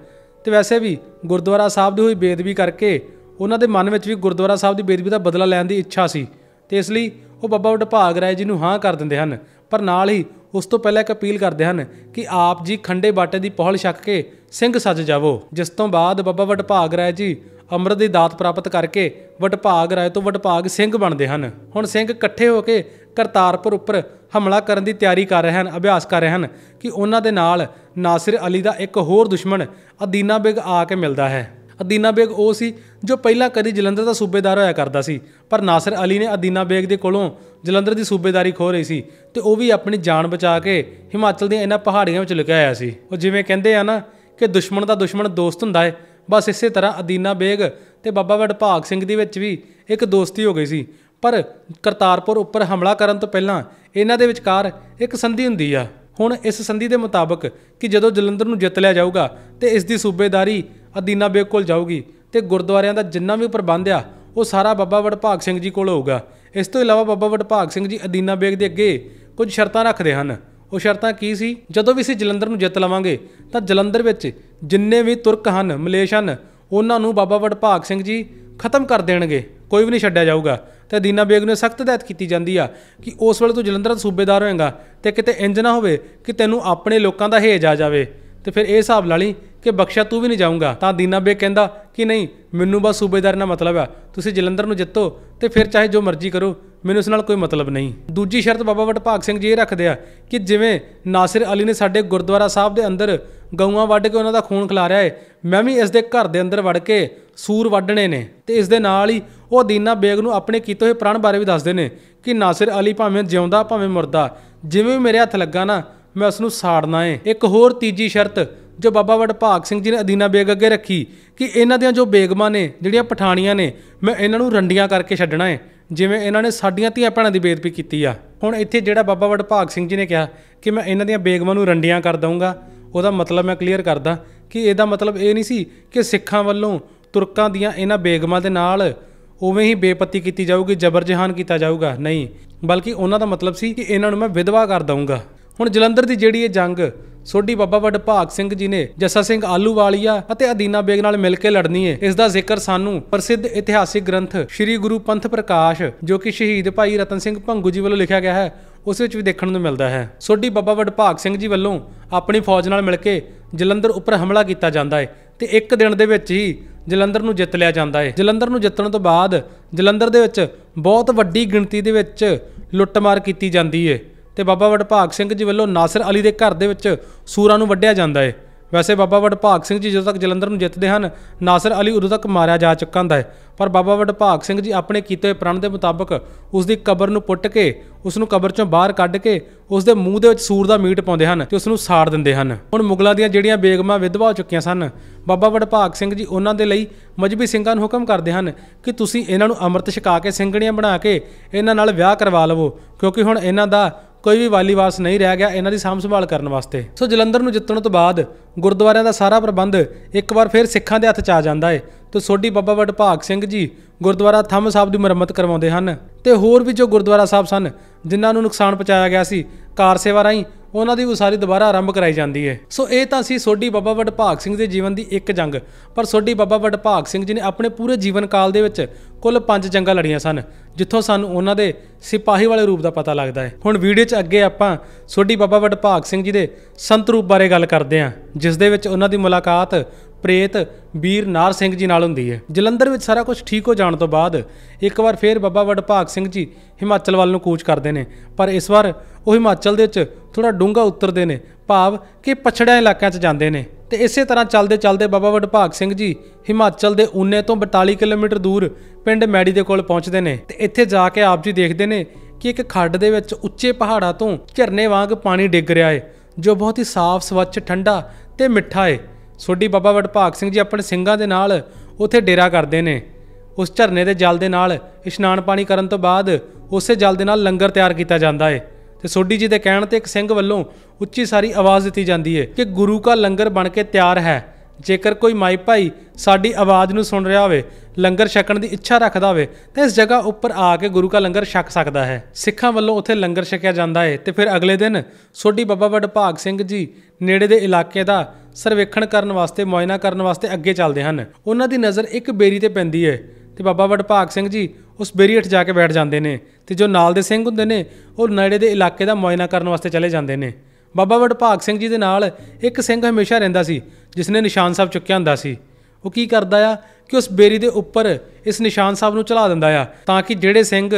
S1: ਤੇ ਵੈਸੇ ਵੀ ਗੁਰਦੁਆਰਾ ਸਾਹਿਬ ਦੀ ਹੋਈ ਬੇਦਬੀ ਕਰਕੇ ਉਹਨਾਂ ਦੇ ਮਨ ਵਿੱਚ ਵੀ ਗੁਰਦੁਆਰਾ ਸਾਹਿਬ ਦੀ ਬੇਦਬੀ ਦਾ ਬਦਲਾ ਲੈਣ ਦੀ ਇੱਛਾ ਸੀ ਤੇ ਇਸ ਲਈ ਉਹ ਬਾਬਾ ਵਡਭਾਗ ਰਾਏ ਜੀ ਨੂੰ ਹਾਂ ਕਰ ਦਿੰਦੇ ਹਨ ਪਰ ਨਾਲ ਹੀ ਉਸ ਤੋਂ ਪਹਿਲਾਂ ਇੱਕ ਅਪੀਲ ਕਰਦੇ ਹਨ ਕਿ ਆਪ ਜੀ ਖੰਡੇ ਬਾਟੇ ਦੀ ਪਹਲ ਛੱਕ ਕੇ ਸਿੰਘ ਸੱਜ ਜਾਵੋ ਜਿਸ ਤੋਂ ਬਾਅਦ ਬਾਬਾ ਵਡਭਾਗ ਰਾਏ ਜੀ ਅੰਮ੍ਰਿਤ ਦੀ ਦਾਤ ਪ੍ਰਾਪਤ ਕਰਕੇ ਵਡਭਾਗ ਰਾਏ ਤੋਂ ਵਡਭਾਗ ਸਿੰਘ ਬਣਦੇ ਹਨ ਹੁਣ ਸਿੰਘ ਇਕੱਠੇ ਹੋ ਕੇ ਕਰਤਾਰਪੁਰ ਉੱਪਰ ਹਮਲਾ ਕਰਨ ਦੀ ਤਿਆਰੀ ਕਰ ਰਹੇ ਹਨ ਅਭਿਆਸ ਕਰ ਰਹੇ ਹਨ ਕਿ ਉਹਨਾਂ ਦੇ ਨਾਲ ਨਾਸਿਰ ਅਲੀ ਦਾ ਇੱਕ ਹੋਰ ਦੁਸ਼ਮਣ ਅਦੀਨਾ ਬੇਗ ਆ ਕੇ ਮਿਲਦਾ ਹੈ ਅਦੀਨਾ ਬੇਗ ਉਹ ਸੀ ਜੋ ਪਹਿਲਾਂ ਕਦੀ ਜਲੰਧਰ ਦਾ ਸੂਬੇਦਾਰ ਹੋਇਆ ਕਰਦਾ ਸੀ ਪਰ ਨਾਸਿਰ ਅਲੀ ਨੇ ਅਦੀਨਾ ਬੇਗ ਦੇ ਕੋਲੋਂ ਜਲੰਧਰ ਦੀ ਸੂਬੇਦਾਰੀ ਖੋ ਰਹੀ ਸੀ ਤੇ ਉਹ ਵੀ ਆਪਣੀ ਜਾਨ ਬਚਾ ਕੇ ਹਿਮਾਚਲ ਦੀਆਂ ਇਹਨਾਂ ਪਹਾੜੀਆਂ ਵਿੱਚ ਲੁਕਿਆ ਹੋਇਆ ਸੀ ਉਹ ਜਿਵੇਂ ਕਹਿੰਦੇ ਆ ਨਾ ਕਿ ਦੁਸ਼ਮਣ ਦਾ ਦੁਸ਼ਮਣ ਦੋਸਤ ਹੁੰਦਾ ਹੈ ਬਸ ਇਸੇ ਤਰ੍ਹਾਂ ਅਦੀਨਾ ਬੇਗ ਤੇ ਬਾਬਾ ਵਡਭਾਗ ਸਿੰਘ ਦੀ ਵਿੱਚ ਵੀ ਇੱਕ ਦੋਸਤੀ ਹੋ ਗਈ ਸੀ ਪਰ ਕਰਤਾਰਪੁਰ ਉੱਪਰ ਹਮਲਾ ਕਰਨ ਤੋਂ ਪਹਿਲਾਂ ਇਹਨਾਂ ਦੇ ਵਿਚਕਾਰ ਇੱਕ ਸੰਧੀ ਹੁੰਦੀ ਆ ਹੁਣ ਇਸ ਸੰਧੀ ਦੇ ਮੁਤਾਬਕ ਕਿ ਜਦੋਂ ਜਲੰਧਰ ਨੂੰ ਜਿੱਤ ਲਿਆ ਜਾਊਗਾ ਤੇ ਇਸ ਦੀ ਸੂਬੇਦਾਰੀ ਅਦੀਨਾ ਬੇਗ ਕੋਲ ਜਾਊਗੀ ਤੇ ਗੁਰਦੁਆਰਿਆਂ ਦਾ ਜਿੰਨਾ ਵੀ ਪ੍ਰਬੰਧ ਆ ਉਹ ਸਾਰਾ ਬਾਬਾ ਵਡਭਾਗ ਸਿੰਘ ਜੀ ਕੋਲ ਹੋਊਗਾ ਇਸ ਤੋਂ ਇਲਾਵਾ ਬਾਬਾ ਵਡਭਾਗ ਸਿੰਘ ਜੀ ਅਦੀਨਾ ਬੇਗ ਦੇ ਅੱਗੇ ਕੁਝ ਸ਼ਰਤਾਂ ਰੱਖਦੇ ਹਨ ਉਹ ਸ਼ਰਤਾਂ ਕੀ ਸੀ ਜਦੋਂ ਵੀ ਅਸੀਂ ਜਲੰਧਰ ਨੂੰ ਜਿੱਤ ਲਵਾਂਗੇ ਤਾਂ ਜਲੰਧਰ ਵਿੱਚ ਜਿੰਨੇ ਵੀ ਤੁਰਕ ਹਨ ਮਲੇਸ਼ ਹਨ ਉਹਨਾਂ ਨੂੰ ਬਾਬਾ ਵਡਭਾਗ ਸਿੰਘ ਜੀ ਖਤਮ ਕਰ ਦੇਣਗੇ ਕੋਈ ਵੀ ਨਹੀਂ ਛੱਡਿਆ ਜਾਊਗਾ ਤੇ ਦੀਨਾ ਬੇਗ ਨੇ ਸਖਤ ਹਦਾਇਤ ਕੀਤੀ ਜਾਂਦੀ ਆ ਕਿ ਉਸ ਵੇਲੇ ਤੂੰ ਜਲੰਧਰ ਦਾ ਸੂਬੇਦਾਰ ਹੋਏਗਾ ਤੇ ਕਿਤੇ ਇੰਜ ਨਾ ਹੋਵੇ ਕਿ ਤੈਨੂੰ ਆਪਣੇ ਲੋਕਾਂ ਦਾ ਹੇਜ ਆ ਜਾਵੇ ਤੇ ਫਿਰ ਇਹ ਹਿਸਾਬ ਲਾ ਲਈ ਕਿ ਬਖਸ਼ਾ ਤੂੰ ਵੀ ਨਹੀਂ ਜਾਊਗਾ ਤਾਂ ਦੀਨਾ ਬੇਗ ਕਹਿੰਦਾ ਕਿ ਨਹੀਂ ਮੈਨੂੰ ਬਸ ਸੂਬੇਦਾਰ ਨਾਲ ਮਤਲਬ ਆ ਤੁਸੀਂ ਜਲੰਧਰ ਨੂੰ ਜਿੱਤੋ ਤੇ ਫਿਰ ਚਾਹੇ ਜੋ ਮਰਜ਼ੀ ਕਰੋ ਮੈਨੂੰ ਇਸ ਨਾਲ ਕੋਈ ਮਤਲਬ ਨਹੀਂ ਦੂਜੀ ਸ਼ਰਤ ਬਾਬਾ ਵਡਭਾਗ ਸਿੰਘ ਜੀ ਇਹ ਰੱਖਦੇ ਆ ਕਿ ਜਿਵੇਂ ਨਾਸਿਰ ਅਲੀ ਨੇ ਸਾਡੇ ਗੁਰਦੁਆਰਾ ਸਾਹਿਬ ਦੇ ਅੰਦਰ ਗਊਆਂ ਵੱਢ ਕੇ ਉਹਨਾਂ ਦਾ ਖੂਨ ਖਿਲਾਰਿਆ ਏ ਮੈਂ ਵੀ ਇਸ ਦੇ ਘਰ ਦੇ ਅੰਦਰ ਵੜ ਕੇ ਸੂਰ ਵੱਢਣੇ ਨੇ ਤੇ ਇਸ ਦੇ ਨਾਲ ਹੀ ਉਹ ਦੀਨਾ ਬੇਗ ਨੂੰ ਆਪਣੇ ਕੀਤੇ ਹੋਏ ਪ੍ਰਣ ਬਾਰੇ ਵੀ ਦੱਸਦੇ ਨੇ ਕਿ ਨਾਸਿਰ ਅਲੀ ਭਾਵੇਂ ਜਿਉਂਦਾ ਭਾਵੇਂ ਮਰਦਾ ਜਿਵੇਂ ਵੀ ਮੇਰੇ ਹੱਥ ਲੱਗਾ ਨਾ ਮੈਂ ਉਸ ਨੂੰ ਸਾੜਨਾ ਏ ਇੱਕ ਹੋਰ ਤੀਜੀ ਸ਼ਰਤ ਜੋ ਬਾਬਾ ਵਡਭਾਗ ਸਿੰਘ ਜੀ ਨੇ ਅਦੀਨਾ ਬੇਗ ਅੱਗੇ ਰੱਖੀ ਕਿ ਇਹਨਾਂ ਦੀਆਂ ਜੋ ਬੇਗਮਾਂ ਨੇ ਜਿਹੜੀਆਂ ਪਠਾਣੀਆਂ ਨੇ ਮੈਂ ਇਹਨਾਂ ਨੂੰ ਰੰਡੀਆਂ ਕਰਕੇ ਛੱਡਣਾ ਏ ਜਿਵੇਂ ਇਹਨਾਂ ਨੇ ਸਾਡੀਆਂ ਧੀਆਂ ਭੈਣਾਂ ਦੀ ਬੇਦਬੀ ਕੀਤੀ ਆ ਹੁਣ ਇੱਥੇ ਜਿਹੜਾ ਬਾਬਾ ਵਡਭਾਗ ਸਿੰਘ ਜੀ ਨੇ ਕਿਹਾ ਕਿ ਮੈਂ ਇਹਨਾਂ ਦੀਆਂ ਬੇਗਮਾਂ ਨੂੰ ਰੰਡੀਆਂ ਕਰ ਦਊਂਗਾ ਉਹਦਾ ਮਤਲਬ ਮੈਂ ਕਲੀਅਰ ਕਰਦਾ ਕਿ ਇਹਦਾ ਮਤਲਬ ਇਹ ਨਹੀਂ ਸੀ ਕਿ ਸਿੱਖਾਂ ਵੱਲੋਂ ਤੁਰਕਾਂ ਦੀਆਂ ਇਹਨਾਂ ਬੇਗਮਾਂ ਦੇ ਨਾਲ ਉਵੇਂ ਹੀ ਬੇਪਤੀ ਕੀਤੀ ਜਾਊਗੀ ਜਬਰ ਜਹਾਨ ਕੀਤਾ ਜਾਊਗਾ ਨਹੀਂ ਬਲਕਿ ਉਹਨਾਂ ਦਾ ਮਤਲਬ ਸੀ ਕਿ ਇਹਨਾਂ ਨੂੰ ਮੈਂ ਵਿਧਵਾ ਕਰ ਦਊਂਗਾ ਹੁਣ ਜਲੰਧਰ ਦੀ ਜਿਹੜੀ ਇਹ ਜੰਗ ਸੋਢੀ ਬਾਬਾ ਭਾਗ ਸਿੰਘ ਜੀ ਨੇ ਜੱਸਾ ਸਿੰਘ ਆਲੂਵਾਲੀਆ ਅਤੇ ਅਦੀਨਾ ਬੇਗ ਨਾਲ ਮਿਲ ਕੇ ਲੜਨੀ ਹੈ ਇਸ ਦਾ ਜ਼ਿਕਰ ਸਾਨੂੰ ਪ੍ਰਸਿੱਧ ਇਤਿਹਾਸਿਕ ਗ੍ਰੰਥ ਸ੍ਰੀ ਗੁਰੂ ਪੰਥ ਪ੍ਰਕਾਸ਼ ਜੋ ਕਿ ਸ਼ਹੀਦ ਭਾਈ ਰਤਨ ਸਿੰਘ ਭੰਗੂ ਜੀ ਵੱਲੋਂ ਲਿਖਿਆ ਗਿਆ ਹੈ ਉਸ ਵਿੱਚ ਵੀ ਦੇਖਣ ਨੂੰ ਮਿਲਦਾ ਹੈ ਸੋਢੀ ਬਾਬਾ ਭਾਗ ਸਿੰਘ ਜੀ ਵੱਲੋਂ ਆਪਣੀ ਫੌਜ ਨਾਲ ਮਿਲ ਕੇ ਜਲੰਧਰ ਉੱਪਰ ਹਮਲਾ ਕੀਤਾ ਜਾਂਦਾ ਹੈ ਤੇ ਇੱਕ ਦਿਨ ਦੇ ਵਿੱਚ ਹੀ ਜਲੰਧਰ ਨੂੰ ਜਿੱਤ ਲਿਆ ਜਾਂਦਾ ਹੈ ਜਲੰਧਰ ਨੂੰ ਜਿੱਤਣ ਤੋਂ ਬਾਅਦ ਜਲੰਧਰ ਦੇ ਵਿੱਚ ਬਹੁਤ ਵੱਡੀ ਗਿਣਤੀ ਦੇ ਵਿੱਚ ਲੁੱਟਮਾਰ ਕੀਤੀ ਜਾਂਦੀ ਹੈ ਤੇ ਬਾਬਾ ਵਡਭਾਗ ਸਿੰਘ ਜੀ ਵੱਲੋਂ ਨਾਸਰ ਅਲੀ ਦੇ ਘਰ ਦੇ ਵਿੱਚ ਸੂਰਾਂ ਨੂੰ ਵੱਢਿਆ ਜਾਂਦਾ ਹੈ ਵੈਸੇ ਬਾਬਾ ਵਡਭਾਗ ਸਿੰਘ ਜੀ ਜਦੋਂ ਤੱਕ ਜਲੰਧਰ ਨੂੰ ਜਿੱਤਦੇ ਹਨ ਨਾਸਰ ਅਲੀ ਉਦੋਂ ਤੱਕ ਮਾਰਿਆ ਜਾ ਚੁੱਕਾ ਹੁੰਦਾ ਹੈ ਪਰ ਬਾਬਾ ਵਡਭਾਗ ਸਿੰਘ ਜੀ ਆਪਣੇ ਕੀਤੇ ਹੋਏ ਪ੍ਰਣ ਦੇ ਮੁਤਾਬਕ ਉਸ ਦੀ ਕਬਰ ਨੂੰ ਪੁੱਟ ਕੇ ਉਸ ਨੂੰ ਕਬਰ ਚੋਂ ਬਾਹਰ ਕੱਢ ਕੇ ਉਸ ਦੇ ਮੂੰਹ ਦੇ ਵਿੱਚ ਸੂਰ ਦਾ ਮੀਟ ਪਾਉਂਦੇ ਹਨ ਤੇ ਉਸ ਨੂੰ ਸਾੜ ਦਿੰਦੇ ਹਨ ਹੁਣ ਮੁਗਲਾਂ ਦੀਆਂ ਜਿਹੜੀਆਂ ਬੇਗਮਾਂ ਵਿਧਵਾ ਹੋ ਚੁੱਕੀਆਂ ਸਨ ਬਾਬਾ ਵਡਭਾਗ ਸਿੰਘ ਜੀ ਉਹਨਾਂ ਦੇ ਲਈ ਮਜਬੀ ਸਿੰਘਾਂ ਨੂੰ ਹੁਕਮ ਕਰਦੇ ਹਨ ਕਿ ਤੁਸੀਂ ਇਹਨਾਂ ਨੂੰ ਅੰਮ੍ਰਿਤ ਛਕਾ ਕੇ ਸਿੰਘਣੀਆਂ ਬਣਾ ਕੇ ਇਹਨਾਂ ਨਾਲ ਵਿਆਹ ਕਰਵਾ ਲਵੋ ਕਿਉਂਕਿ ਹੁਣ ਇਹਨਾਂ ਦਾ ਕੋਈ ਵੀ ਵਾਲੀਵਾਸ ਨਹੀਂ ਰਹਿ ਗਿਆ ਇਹਨਾਂ ਦੀ ਸਾਂਭ ਸੰਭਾਲ ਕਰਨ ਵਾਸਤੇ ਸੋ ਜਲੰਧਰ ਨੂੰ ਜਿੱਤਣ ਤੋਂ ਬਾਅਦ ਗੁਰਦੁਆਰਿਆਂ ਦਾ ਸਾਰਾ ਪ੍ਰਬੰਧ ਇੱਕ ਵਾਰ ਫਿਰ ਸਿੱਖਾਂ ਦੇ ਹੱਥ ਚ ਆ ਜਾਂਦਾ ਏ ਤੇ ਸੋਢੀ ਬਾਬਾ ਵਡਭਾਗ ਸਿੰਘ ਜੀ ਗੁਰਦੁਆਰਾ ਥੰਮ ਸਾਹਿਬ ਦੀ ਮੁਰੰਮਤ ਕਰਵਾਉਂਦੇ ਹਨ ਤੇ ਹੋਰ ਵੀ ਜੋ ਗੁਰਦੁਆਰਾ ਸਾਹਿਬ ਸਨ ਜਿਨ੍ਹਾਂ ਨੂੰ ਨੁਕਸਾਨ ਪਹੁੰਚਾਇਆ ਗਿਆ ਸੀ ਕਾਰ ਸੇਵਾ ਰਾਹੀਂ ਉਹਨਾਂ ਦੀ ਉਸਾਰੀ ਦੁਬਾਰਾ ਆਰੰਭ ਕਰਾਈ ਜਾਂਦੀ ਹੈ ਸੋ ਇਹ ਤਾਂ ਸੀ ਸੋਢੀ ਬਾਬਾ ਵਡਭਾਗ ਸਿੰਘ ਦੇ ਜੀਵਨ ਦੀ ਇੱਕ ਜੰਗ ਪਰ ਸੋਢੀ ਬਾਬਾ ਵਡਭਾਗ ਸਿੰਘ ਜੀ ਨੇ ਆਪਣੇ ਪੂਰੇ ਜੀਵਨ ਕਾਲ ਦੇ ਵਿੱਚ ਕੁੱਲ 5 ਜੰਗਾਂ ਲੜੀਆਂ ਸਨ ਜਿੱਥੋਂ ਸਾਨੂੰ ਉਹਨਾਂ ਦੇ ਸਿਪਾਹੀ ਵਾਲੇ ਰੂਪ ਦਾ ਪਤਾ ਲੱਗਦਾ ਹੈ ਹੁਣ ਵੀਡੀਓ 'ਚ ਅੱਗੇ ਆਪਾਂ ਸੋਢੀ ਬਾਬਾ ਵਡਭਾਗ ਸਿੰਘ ਜੀ ਦੇ ਸੰਤ ਰੂਪ ਬਾਰੇ ਗੱਲ ਕਰਦੇ ਹਾਂ ਜਿਸ ਦੇ ਵਿੱਚ ਉਹਨਾਂ ਦੀ ਮੁਲਾਕਾਤ ਪ੍ਰੇਤ ਵੀਰ ਨਾਰ ਸਿੰਘ ਜੀ ਨਾਲ ਹੁੰਦੀ ਹੈ ਜਲੰਧਰ ਵਿੱਚ ਸਾਰਾ ਕੁਝ ਠੀਕ ਹੋ ਜਾਣ ਤੋਂ ਬਾਅਦ ਇੱਕ ਵਾਰ ਫੇਰ ਬਾਬਾ ਵਡਭਾਗ ਸਿੰਘ ਜੀ ਹਿਮਾਚਲ ਵੱਲ ਨੂੰ ਕੂਚ ਕਰਦੇ ਨੇ ਪਰ ਇਸ ਵਾਰ ਉਹ ਹਿਮਾਚਲ ਦੇ ਵਿੱਚ ਥੋੜਾ ਡੂੰਘਾ ਉਤਰਦੇ ਨੇ ਭਾਵ ਕਿ ਪਛੜਿਆ ਇਲਾਕਿਆਂ 'ਚ ਜਾਂਦੇ ਨੇ ਤੇ ਇਸੇ ਤਰ੍ਹਾਂ ਚੱਲਦੇ ਚੱਲਦੇ ਬਾਬਾ ਵਡਭਾਗ ਸਿੰਘ ਜੀ ਹਿਮਾਚਲ ਦੇ ਉਨੇ ਤੋਂ 42 ਕਿਲੋਮੀਟਰ ਦੂਰ ਪਿੰਡ ਮੈੜੀ ਦੇ ਕੋਲ ਪਹੁੰਚਦੇ ਨੇ ਤੇ ਇੱਥੇ ਜਾ ਕੇ ਆਪ ਜੀ ਦੇਖਦੇ ਨੇ ਕਿ ਇੱਕ ਖੱਡ ਦੇ ਵਿੱਚ ਉੱਚੇ ਪਹਾੜਾਂ ਤੋਂ ਝਰਨੇ ਵਾਂਗ ਪਾਣੀ ਡਿੱਗ ਰਿਹਾ ਏ ਜੋ ਬਹੁਤ ਹੀ ਸਾਫ਼ ਸਵੱਛ ਠੰਡਾ ਤੇ ਮਿੱਠਾ ਏ ਸੋਢੀ ਬਾਬਾ ਵਡਭਾਗ ਸਿੰਘ ਜੀ ਆਪਣੇ ਸਿੰਘਾਂ ਦੇ ਨਾਲ ਉੱਥੇ ਡੇਰਾ ਕਰਦੇ ਨੇ ਉਸ ਝਰਨੇ ਦੇ ਜਲ ਦੇ ਨਾਲ ਇਸ਼ਨਾਨ ਪਾਣੀ ਕਰਨ ਤੋਂ ਬਾਅਦ ਉਸੇ ਜਲ ਦੇ ਨਾਲ ਲੰਗਰ ਤਿਆਰ ਕੀਤਾ ਜਾਂਦਾ ਏ ਤੇ ਸੋਢੀ ਜੀ ਦੇ ਕਹਿਣ ਤੇ ਇੱਕ ਸਿੰਘ ਵੱਲੋਂ ਉੱਚੀ ਸਾਰੀ ਆਵਾਜ਼ ਦਿੱਤੀ ਜਾਂਦੀ ਏ ਕਿ ਗੁਰੂ ਦਾ ਲੰਗਰ ਬਣ ਕੇ ਤਿਆਰ ਹੈ ਜੇਕਰ ਕੋਈ ਮਾਈ ਭਾਈ ਸਾਡੀ ਆਵਾਜ਼ ਨੂੰ ਸੁਣ ਰਿਹਾ ਹੋਵੇ ਲੰਗਰ ਛਕਣ ਦੀ ਇੱਛਾ ਰੱਖਦਾ ਹੋਵੇ ਤਾਂ ਇਸ ਜਗ੍ਹਾ ਉੱਪਰ ਆ ਕੇ ਗੁਰੂ ਦਾ ਲੰਗਰ ਛਕ ਸਕਦਾ ਹੈ ਸਿੱਖਾਂ ਵੱਲੋਂ ਉੱਥੇ ਲੰਗਰ ਛਕਿਆ ਜਾਂਦਾ ਹੈ ਤੇ ਫਿਰ ਅਗਲੇ ਦਿਨ ਸੋਢੀ ਬਾਬਾ ਵਡਭਾਗ ਸਿੰਘ ਜੀ ਨੇੜੇ ਦੇ ਇਲਾਕੇ ਦਾ ਸਰਵੇਖਣ ਕਰਨ ਵਾਸਤੇ ਮੌਇਨਾ ਕਰਨ ਵਾਸਤੇ ਅੱਗੇ ਚੱਲਦੇ ਹਨ ਉਹਨਾਂ ਦੀ ਨਜ਼ਰ ਇੱਕ ਬੇਰੀ ਤੇ ਪੈਂਦੀ ਹੈ ਤੇ ਬਾਬਾ ਵਡਭਾਗ ਸਿੰਘ ਜੀ ਉਸ ਬੇਰੀ ਹੇਠ ਜਾ ਕੇ ਬੈਠ ਜਾਂਦੇ ਨੇ ਤੇ ਜੋ ਨਾਲ ਦੇ ਸਿੰਘ ਹੁੰਦੇ ਨੇ ਉਹ ਨੇੜੇ ਦੇ ਇਲਾਕੇ ਦਾ ਮੌਇਨਾ ਕਰਨ ਵਾਸਤੇ ਚਲੇ ਜਾਂਦੇ ਨੇ ਬਾਬਾ ਵਡਭਾਗ ਸਿੰਘ ਜੀ ਦੇ ਨਾਲ ਇੱਕ ਸਿੰਘ ਹਮੇਸ਼ਾ ਰਹਿੰਦਾ ਸੀ ਜਿਸ ਨੇ ਨਿਸ਼ਾਨ ਸਾਹਿਬ ਚੁੱਕਿਆ ਹੁੰਦਾ ਸੀ ਉਹ ਕੀ ਕਰਦਾ ਆ ਕਿ ਉਸ ਬੇਰੀ ਦੇ ਉੱਪਰ ਇਸ ਨਿਸ਼ਾਨ ਸਾਹਿਬ ਨੂੰ ਚਲਾ ਦਿੰਦਾ ਆ ਤਾਂ ਕਿ ਜਿਹੜੇ ਸਿੰਘ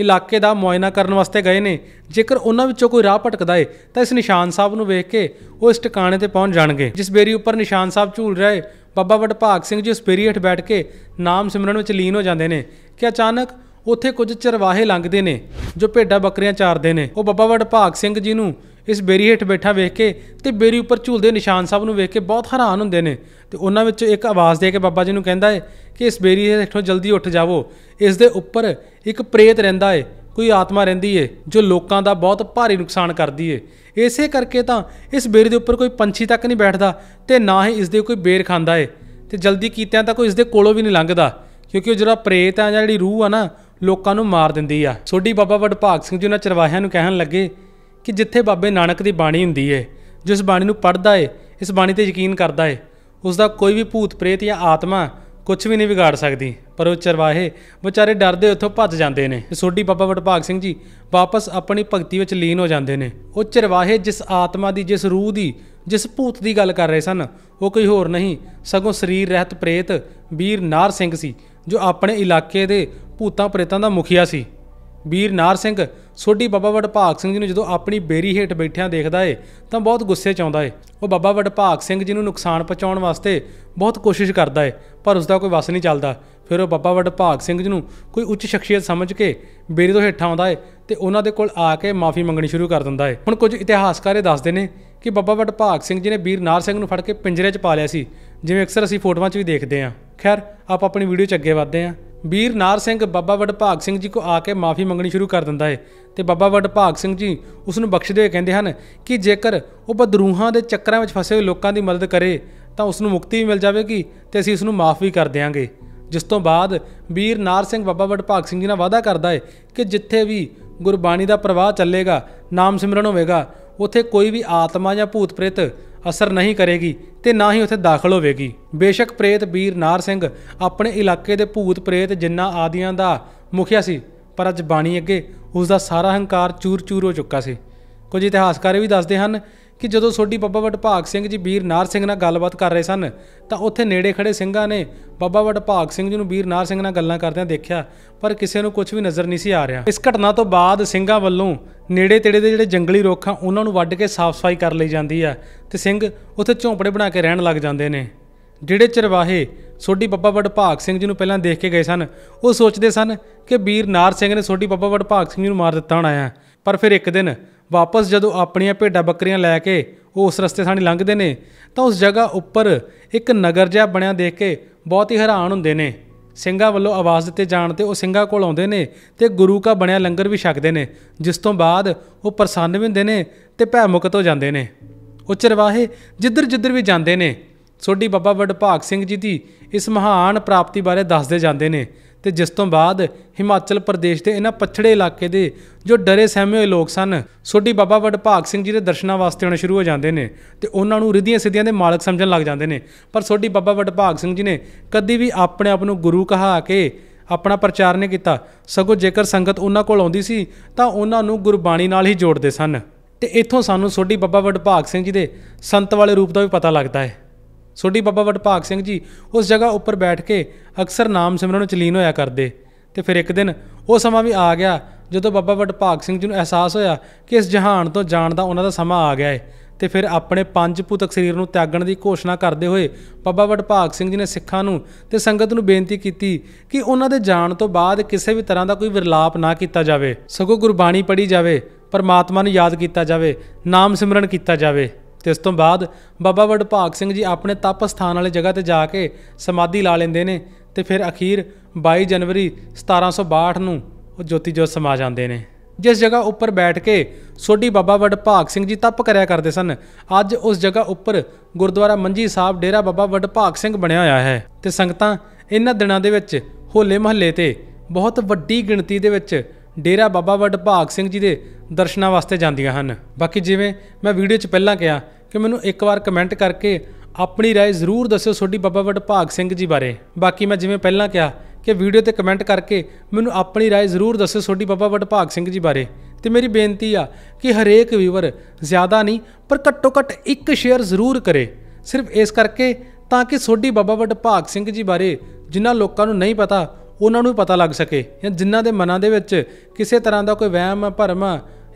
S1: ਇਲਾਕੇ ਦਾ ਮੁਆਇਨਾ ਕਰਨ ਵਾਸਤੇ ਗਏ ਨੇ ਜੇਕਰ ਉਹਨਾਂ ਵਿੱਚੋਂ ਕੋਈ ਰਾਹ ਭਟਕਦਾ ਏ ਤਾਂ ਇਸ ਨਿਸ਼ਾਨ ਸਾਹਿਬ ਨੂੰ ਵੇਖ ਕੇ ਉਹ ਇਸ ਟਿਕਾਣੇ ਤੇ ਪਹੁੰਚ ਜਾਣਗੇ ਜਿਸ ਬੇਰੀ ਉੱਪਰ ਨਿਸ਼ਾਨ ਸਾਹਿਬ ਝੂਲ ਰਿਹਾ ਏ ਬਾਬਾ ਵਡਭਾਗ ਸਿੰਘ ਜੀ ਉਸ ਬੇਰੀ ਹੇਠ ਬੈਠ ਕੇ ਨਾਮ ਸਿਮਰਨ ਵਿੱਚ ਲੀਨ ਹੋ ਜਾਂਦੇ ਨੇ ਕਿ ਅਚਾਨਕ ਉੱਥੇ ਕੁਝ ਚਰਵਾਹੇ ਲੰਘਦੇ ਨੇ ਜੋ ਭੇਡਾਂ ਬੱਕਰੀਆਂ ਚਾਰਦੇ ਨੇ ਉਹ ਬਾਬਾ ਵਡਭਾਗ ਸਿੰਘ ਜੀ ਨੂੰ ਇਸ ਬੇਰੀ ਹੇਠ ਬੈਠਾ ਵੇਖ ਕੇ ਤੇ ਬੇਰੀ ਉੱਪਰ ਝੂਲਦੇ ਨਿਸ਼ਾਨ ਸਾਹਿਬ ਨੂੰ ਵੇਖ ਕੇ ਬਹੁਤ ਹੈਰਾਨ ਹੁੰਦੇ ਨੇ ਤੇ ਉਹਨਾਂ ਵਿੱਚ ਇੱਕ ਆਵਾਜ਼ ਦੇ ਕੇ ਬਾਬਾ ਜੀ ਨੂੰ ਕਹਿੰਦਾ ਏ ਕਿ ਇਸ ਬੇਰੀ ਹੇਠੋਂ ਜਲਦੀ ਉੱਠ ਜਾਵੋ ਇਸ ਦੇ ਉੱਪਰ ਇੱਕ ਪ੍ਰੇਤ ਰਹਿੰਦਾ ਏ ਕੋਈ ਆਤਮਾ ਰਹਿੰਦੀ ਏ ਜੋ ਲੋਕਾਂ ਦਾ ਬਹੁਤ ਭਾਰੀ ਨੁਕਸਾਨ ਕਰਦੀ ਏ ਇਸੇ ਕਰਕੇ ਤਾਂ ਇਸ ਬੇਰੀ ਦੇ ਉੱਪਰ ਕੋਈ ਪੰਛੀ ਤੱਕ ਨਹੀਂ ਬੈਠਦਾ ਤੇ ਨਾ ਹੀ ਇਸ ਦੇ ਕੋਈ ਬੇਰ ਖਾਂਦਾ ਏ ਤੇ ਜਲਦੀ ਕੀਤਿਆਂ ਤਾਂ ਕੋਈ ਇਸ ਦੇ ਕੋਲੋਂ ਵੀ ਨਹੀਂ ਲੰਘਦਾ ਕਿਉਂਕਿ ਉਹ ਜਿਹੜਾ ਪ੍ਰੇਤ ਆ ਜਾਂ ਜਿਹੜੀ ਰੂਹ ਆ ਨਾ ਲੋਕਾਂ ਨੂੰ ਮਾਰ ਦਿੰਦੀ ਆ ਸੋਢੀ ਬਾਬਾ ਵਡਭਾਗ ਸਿੰਘ ਜੀ ਉਹਨਾਂ ਚਰਵਾਹਿਆਂ ਨੂੰ ਕਹਿਣ ਲੱਗੇ ਕਿ ਜਿੱਥੇ ਬਾਬੇ ਨਾਨਕ ਦੀ ਬਾਣੀ ਹੁੰਦੀ ਏ ਜਿਸ ਬਾਣੀ ਨੂੰ ਪੜਦਾ ਏ ਇਸ ਬਾਣੀ ਤੇ ਯਕੀਨ ਕਰਦਾ ਏ ਉਸ ਦਾ ਕੋਈ ਵੀ ਭੂਤ ਪ੍ਰੇਤ ਜਾਂ ਆਤਮਾ ਕੁਝ ਵੀ ਨਹੀਂ ਵਿਗਾੜ ਸਕਦੀ ਪਰ ਉਹ ਚਰਵਾਹੇ ਵਿਚਾਰੇ ਡਰਦੇ ਉੱਥੋਂ ਭੱਜ ਜਾਂਦੇ ਨੇ ਸੋਢੀ ਬਾਬਾ ਵਡਭਾਗ ਸਿੰਘ ਜੀ ਵਾਪਸ ਆਪਣੀ ਭਗਤੀ ਵਿੱਚ ਲੀਨ ਹੋ ਜਾਂਦੇ ਨੇ ਉਹ ਚਰਵਾਹੇ ਜਿਸ ਆਤਮਾ ਦੀ ਜਿਸ ਰੂਹ ਦੀ ਜਿਸ ਭੂਤ ਦੀ ਗੱਲ ਕਰ ਰਹੇ ਸਨ ਉਹ ਕੋਈ ਹੋਰ ਨਹੀਂ ਸਗੋਂ ਸਰੀਰ ਰਹਿਤ ਪ੍ਰੇਤ ਵੀਰ ਨਾਰ ਸਿੰਘ ਸੀ ਜੋ ਆਪਣੇ ਇਲਾਕੇ ਦੇ ਭੂਤਾਂ ਪ੍ਰੇਤਾਂ ਦਾ ਮੁਖੀਆ ਸੀ ਵੀਰ ਨਾਰ ਸਿੰਘ ਸੋਢੀ ਬਾਬਾ ਵਡਭਾਗ ਸਿੰਘ ਜੀ ਨੂੰ ਜਦੋਂ ਆਪਣੀ ਬੇਰੀ ਹੇਠ ਬੈਠਿਆਂ ਦੇਖਦਾ ਏ ਤਾਂ ਬਹੁਤ ਗੁੱਸੇ 'ਚ ਆਉਂਦਾ ਏ ਉਹ ਬਾਬਾ ਵਡਭਾਗ ਸਿੰਘ ਜੀ ਨੂੰ ਨੁਕਸਾਨ ਪਹੁੰਚਾਉਣ ਵਾਸਤੇ ਬਹੁਤ ਕੋਸ਼ਿਸ਼ ਕਰਦਾ ਏ ਪਰ ਉਸ ਦਾ ਕੋਈ ਵਸ ਨਹੀਂ ਚੱਲਦਾ ਫਿਰ ਉਹ ਬਾਬਾ ਵਡਭਾਗ ਸਿੰਘ ਜੀ ਨੂੰ ਕੋਈ ਉੱਚ ਸ਼ਖਸੀਅਤ ਸਮਝ ਕੇ ਬੇਰੀ ਤੋਂ ਹੇਠਾਂ ਆਉਂਦਾ ਏ ਤੇ ਉਹਨਾਂ ਦੇ ਕੋਲ ਆ ਕੇ ਮਾਫੀ ਮੰਗਣੀ ਸ਼ੁਰੂ ਕਰ ਦਿੰਦਾ ਏ ਹੁਣ ਕੁਝ ਇਤਿਹਾਸਕਾਰ ਇਹ ਦੱਸਦੇ ਨੇ ਕਿ ਬਾਬਾ ਵਡਭਾਗ ਸਿੰਘ ਜੀ ਨੇ ਵੀਰ ਨਾਰ ਸਿੰਘ ਨੂੰ ਫੜ ਕੇ ਪਿੰਜਰੇ 'ਚ ਪਾ ਲਿਆ ਸੀ ਜਿਵੇਂ ਅਕਸਰ ਅਸੀਂ ਫੋਟੋਆਂ 'ਚ ਵੀ ਦੇਖਦੇ ਆਂ ਖੈਰ ਆਪ ਆਪਣੀ ਵੀਡੀਓ 'ਚ ਅੱਗੇ ਵਧਦੇ ਆਂ ਵੀਰ ਨਾਰ ਸਿੰਘ ਬਾਬਾ ਵਡਭਾਗ ਸਿੰਘ ਜੀ ਕੋ ਆ ਕੇ ਮਾਫੀ ਮੰਗਣੀ ਸ਼ੁਰੂ ਕਰ ਦਿੰਦਾ ਹੈ ਤੇ ਬਾਬਾ ਵਡਭਾਗ ਸਿੰਘ ਜੀ ਉਸ ਨੂੰ ਬਖਸ਼ਦੇ ਹੋਏ ਕਹਿੰਦੇ ਹਨ ਕਿ ਜੇਕਰ ਉਹ ਬਦਰੂਹਾਂ ਦੇ ਚੱਕਰਾਂ ਵਿੱਚ ਫਸੇ ਹੋਏ ਲੋਕਾਂ ਦੀ ਮਦਦ ਕਰੇ ਤਾਂ ਉਸ ਨੂੰ ਮੁਕਤੀ ਵੀ ਮਿਲ ਜਾਵੇਗੀ ਤੇ ਅਸੀਂ ਉਸ ਨੂੰ ਮਾਫ ਵੀ ਕਰ ਦੇਵਾਂਗੇ ਜਿਸ ਤੋਂ ਬਾਅਦ ਵੀਰ ਨਾਰ ਸਿੰਘ ਬਾਬਾ ਵਡਭਾਗ ਸਿੰਘ ਜੀ ਨਾਲ ਵਾਅਦਾ ਕਰਦਾ ਹੈ ਕਿ ਜਿੱਥੇ ਵੀ ਗੁਰਬਾਣੀ ਦਾ ਪ੍ਰਵਾਹ ਚੱਲੇਗਾ ਨਾਮ ਸਿਮਰਨ ਹੋਵੇਗਾ ਉੱਥੇ ਕੋਈ ਵੀ ਆਤਮਾ ਜਾਂ ਭੂਤ ਪ੍ਰੇਤ ਅਸਰ ਨਹੀਂ ਕਰੇਗੀ ਤੇ ਨਾ ਹੀ ਉੱਥੇ ਦਾਖਲ ਹੋਵੇਗੀ ਬੇਸ਼ੱਕ ਪ੍ਰੇਤ ਵੀਰ ਨਾਰ ਸਿੰਘ ਆਪਣੇ ਇਲਾਕੇ ਦੇ ਭੂਤ ਪ੍ਰੇਤ ਜਿੰਨਾ ਆਦੀਆਂ ਦਾ ਮੁਖਿਆ ਸੀ ਪਰ ਅੱਜ ਬਾਣੀ ਅੱਗੇ ਉਸ ਦਾ ਸਾਰਾ ਹੰਕਾਰ ਚੂਰ-ਚੂਰ ਹੋ ਚੁੱਕਾ ਸੀ ਕੁਝ ਇਤਿਹਾਸਕਾਰ ਵੀ ਦੱਸਦੇ ਹਨ ਕਿ ਜਦੋਂ ਸੋਢੀ ਬਾਬਾ ਵਡਭਾਗ ਸਿੰਘ ਜੀ ਵੀਰ ਨਾਰ ਸਿੰਘ ਨਾਲ ਗੱਲਬਾਤ ਕਰ ਰਹੇ ਸਨ ਤਾਂ ਉੱਥੇ ਨੇੜੇ ਖੜੇ ਸਿੰਘਾਂ ਨੇ ਬਾਬਾ ਵਡਭਾਗ ਸਿੰਘ ਜੀ ਨੂੰ ਵੀਰ ਨਾਰ ਸਿੰਘ ਨਾਲ ਗੱਲਾਂ ਕਰਦਿਆਂ ਦੇਖਿਆ ਪਰ ਕਿਸੇ ਨੂੰ ਕੁਝ ਵੀ ਨਜ਼ਰ ਨਹੀਂ ਸੀ ਆ ਰਿਹਾ ਇਸ ਘਟਨਾ ਤੋਂ ਬਾਅਦ ਸਿੰਘਾਂ ਵੱਲੋਂ ਨੇੜੇ ਤੇੜੇ ਦੇ ਜਿਹੜੇ ਜੰਗਲੀ ਰੁੱਖ ਆ ਉਹਨਾਂ ਨੂੰ ਵੱਢ ਕੇ ਸਾਫ਼ ਸਫਾਈ ਕਰ ਲਈ ਜਾਂਦੀ ਆ ਤੇ ਸਿੰਘ ਉੱਥੇ ਝੌਂਪੜੇ ਬਣਾ ਕੇ ਰਹਿਣ ਲੱਗ ਜਾਂਦੇ ਨੇ ਜਿਹੜੇ ਚਰਵਾਹੇ ਸੋਢੀ ਬੱਬਾ ਵਡਭਾਗ ਸਿੰਘ ਜੀ ਨੂੰ ਪਹਿਲਾਂ ਦੇਖ ਕੇ ਗਏ ਸਨ ਉਹ ਸੋਚਦੇ ਸਨ ਕਿ ਵੀਰ ਨਾਰ ਸਿੰਘ ਨੇ ਸੋਢੀ ਬੱਬਾ ਵਡਭਾਗ ਸਿੰਘ ਜੀ ਨੂੰ ਮਾਰ ਦਿੱਤਾ ਹੋਣਾ ਆ ਪਰ ਫਿਰ ਇੱਕ ਦਿਨ ਵਾਪਸ ਜਦੋਂ ਆਪਣੀਆਂ ਭੇਡਾਂ ਬੱਕਰੀਆਂ ਲੈ ਕੇ ਉਹ ਉਸ ਰਸਤੇ ਸਾਣੀ ਲੰਘਦੇ ਨੇ ਤਾਂ ਉਸ ਜਗ੍ਹਾ ਉੱਪਰ ਇੱਕ ਨਗਰ ਜਿਹਾ ਬਣਿਆ ਦੇਖ ਕੇ ਬਹੁਤ ਹੀ ਹੈਰਾਨ ਹੁੰਦੇ ਨੇ ਸਿੰਘਾਂ ਵੱਲੋਂ ਆਵਾਜ਼ ਦਿੱਤੇ ਜਾਣ ਤੇ ਉਹ ਸਿੰਘਾਂ ਕੋਲ ਆਉਂਦੇ ਨੇ ਤੇ ਗੁਰੂ ਕਾ ਬਣਿਆ ਲੰਗਰ ਵੀ ਛਕਦੇ ਨੇ ਜਿਸ ਤੋਂ ਬਾਅਦ ਉਹ ਪ੍ਰਸੰਨ ਵੀ ਹੁੰਦੇ ਨੇ ਤੇ ਭੈ ਮੁਕਤ ਹੋ ਜਾਂਦੇ ਨੇ ਉਹ ਚਰਵਾਹੇ ਜਿੱਧਰ ਜਿੱਧਰ ਵੀ ਜਾਂਦੇ ਨੇ ਸੋਢੀ ਬਾਬਾ ਵਡਭਾਗ ਸਿੰਘ ਜੀ ਦੀ ਇਸ ਮਹਾਨ ਪ੍ਰਾਪਤੀ ਬਾਰੇ ਦੱਸਦੇ ਜਾਂਦੇ ਨੇ ਤੇ ਜਿਸ ਤੋਂ ਬਾਅਦ ਹਿਮਾਚਲ ਪ੍ਰਦੇਸ਼ ਦੇ ਇਹਨਾਂ ਪਛੜੇ ਇਲਾਕੇ ਦੇ ਜੋ ਡਰੇ ਸਹਿਮੇ ਹੋਏ ਲੋਕ ਸਨ ਸੋਢੀ ਬਾਬਾ ਵਡਭਾਗ ਸਿੰਘ ਜੀ ਦੇ ਦਰਸ਼ਨਾਂ ਵਾਸਤੇ ਆਉਣਾ ਸ਼ੁਰੂ ਹੋ ਜਾਂਦੇ ਨੇ ਤੇ ਉਹਨਾਂ ਨੂੰ ਰਿਧੀਆਂ ਸਿੱਧੀਆਂ ਦੇ ਮਾਲਕ ਸਮਝਣ ਲੱਗ ਜਾਂਦੇ ਨੇ ਪਰ ਸੋਢੀ ਬਾਬਾ ਵਡਭਾਗ ਸਿੰਘ ਜੀ ਨੇ ਕਦੀ ਵੀ ਆਪਣੇ ਆਪ ਨੂੰ ਗੁਰੂ ਕਹਾ ਕੇ ਆਪਣਾ ਪ੍ਰਚਾਰ ਨਹੀਂ ਕੀਤਾ ਸਗੋਂ ਜੇਕਰ ਸੰਗਤ ਉਹਨਾਂ ਕੋਲ ਆਉਂਦੀ ਸੀ ਤਾਂ ਉਹਨਾਂ ਨੂੰ ਗੁਰਬਾਣੀ ਨਾਲ ਹੀ ਜੋੜਦੇ ਸਨ ਤੇ ਇੱਥੋਂ ਸਾਨੂੰ ਸੋਢੀ ਬਾਬਾ ਵਡਭਾਗ ਸਿੰਘ ਜੀ ਦੇ ਸੰਤ ਵਾਲੇ ਰੂਪ ਦਾ ਵੀ ਪਤਾ ਲੱਗਦਾ ਹੈ ਸੋਢੀ ਬਾਬਾ ਵਡਭਾਗ ਸਿੰਘ ਜੀ ਉਸ ਜਗ੍ਹਾ ਉੱਪਰ ਬੈਠ ਕੇ ਅਕਸਰ ਨਾਮ ਸਿਮਰਨ ਵਿੱਚ ਲੀਨ ਹੋਇਆ ਕਰਦੇ ਤੇ ਫਿਰ ਇੱਕ ਦਿਨ ਉਹ ਸਮਾਂ ਵੀ ਆ ਗਿਆ ਜਦੋਂ ਬਾਬਾ ਵਡਭਾਗ ਸਿੰਘ ਜੀ ਨੂੰ ਅਹਿਸਾਸ ਹੋਇਆ ਕਿ ਇਸ ਜਹਾਨ ਤੋਂ ਜਾਣ ਦਾ ਉਹਨਾਂ ਦਾ ਸਮਾਂ ਆ ਗਿਆ ਹੈ ਤੇ ਫਿਰ ਆਪਣੇ ਪੰਜ ਭੂਤਕ ਸਰੀਰ ਨੂੰ ਤਿਆਗਣ ਦੀ ਘੋਸ਼ਣਾ ਕਰਦੇ ਹੋਏ ਬਾਬਾ ਵਡਭਾਗ ਸਿੰਘ ਜੀ ਨੇ ਸਿੱਖਾਂ ਨੂੰ ਤੇ ਸੰਗਤ ਨੂੰ ਬੇਨਤੀ ਕੀਤੀ ਕਿ ਉਹਨਾਂ ਦੇ ਜਾਣ ਤੋਂ ਬਾਅਦ ਕਿਸੇ ਵੀ ਤਰ੍ਹਾਂ ਦਾ ਕੋਈ ਵਿਰਲਾਪ ਨਾ ਕੀਤਾ ਜਾਵੇ ਸਗੋਂ ਗੁਰਬਾਣੀ ਪੜ੍ਹੀ ਜਾਵੇ ਪਰਮਾਤਮਾ ਨੂੰ ਯਾਦ ਕੀਤਾ ਜਾਵੇ ਨਾਮ ਸਿਮਰਨ ਕੀਤਾ ਜਾਵੇ ਤੇ ਇਸ ਤੋਂ ਬਾਅਦ ਬਾਬਾ ਵਡਭਾਗ ਸਿੰਘ ਜੀ ਆਪਣੇ ਤਪ ਸਥਾਨ ਵਾਲੇ ਜਗ੍ਹਾ ਤੇ ਜਾ ਕੇ ਸਮਾਧੀ ਲਾ ਲੈਂਦੇ ਨੇ ਤੇ ਫਿਰ ਅਖੀਰ 22 ਜਨਵਰੀ 1762 ਨੂੰ ਉਹ ਜੋਤੀ ਜੋਤ ਸਮਾ ਜਾਂਦੇ ਨੇ ਜਿਸ ਜਗ੍ਹਾ ਉੱਪਰ ਬੈਠ ਕੇ ਸੋਢੀ ਬਾਬਾ ਵਡਭਾਗ ਸਿੰਘ ਜੀ ਤਪ ਕਰਿਆ ਕਰਦੇ ਸਨ ਅੱਜ ਉਸ ਜਗ੍ਹਾ ਉੱਪਰ ਗੁਰਦੁਆਰਾ ਮੰਜੀ ਸਾਹਿਬ ਡੇਰਾ ਬਾਬਾ ਵਡਭਾਗ ਸਿੰਘ ਬਣਿਆ ਹੋਇਆ ਹੈ ਤੇ ਸੰਗਤਾਂ ਇਹਨਾਂ ਦਿਨਾਂ ਦੇ ਵਿੱਚ ਹੋਲੇ ਮਹੱਲੇ ਤੇ ਬਹੁਤ ਵੱਡੀ ਗਿਣਤੀ ਦੇ ਵਿੱਚ ਡੇਰਾ ਬਾਬਾ ਵਡਭਾਗ ਸਿੰਘ ਜੀ ਦੇ ਦਰਸ਼ਨਾਂ ਵਾਸਤੇ ਜਾਂਦੀਆਂ ਹਨ ਬਾਕੀ ਜਿਵੇਂ ਮੈਂ ਵੀਡੀਓ 'ਚ ਪਹਿਲਾਂ ਕਿਹਾ ਕਿ ਮੈਨੂੰ ਇੱਕ ਵਾਰ ਕਮੈਂਟ ਕਰਕੇ ਆਪਣੀ رائے ਜ਼ਰੂਰ ਦੱਸਿਓ ਤੁਹਾਡੀ ਬਾਬਾ ਵਡਭਾਗ ਸਿੰਘ ਜੀ ਬਾਰੇ ਬਾਕੀ ਮੈਂ ਜਿਵੇਂ ਪਹਿਲਾਂ ਕਿਹਾ ਕਿ ਵੀਡੀਓ ਤੇ ਕਮੈਂਟ ਕਰਕੇ ਮੈਨੂੰ ਆਪਣੀ رائے ਜ਼ਰੂਰ ਦੱਸਿਓ ਤੁਹਾਡੀ ਬਾਬਾ ਵਡਭਾਗ ਸਿੰਘ ਜੀ ਬਾਰੇ ਤੇ ਮੇਰੀ ਬੇਨਤੀ ਆ ਕਿ ਹਰੇਕ ਵੀਵਰ ਜ਼ਿਆਦਾ ਨਹੀਂ ਪਰ ਘੱਟੋ ਘੱਟ ਇੱਕ ਸ਼ੇਅਰ ਜ਼ਰੂਰ ਕਰੇ ਸਿਰਫ ਇਸ ਕਰਕੇ ਤਾਂ ਕਿ ਤੁਹਾਡੀ ਬਾਬਾ ਵਡਭਾਗ ਸਿੰਘ ਜੀ ਬਾਰੇ ਜਿਨ੍ਹਾਂ ਲੋਕਾਂ ਨੂੰ ਨਹੀਂ ਪਤਾ ਉਹਨਾਂ ਨੂੰ ਪਤਾ ਲੱਗ ਸਕੇ ਜਾਂ ਜਿਨ੍ਹਾਂ ਦੇ ਮਨਾਂ ਦੇ ਵਿੱਚ ਕਿਸੇ ਤਰ੍ਹਾਂ ਦਾ ਕੋਈ ਵਹਿਮ ਭਰਮ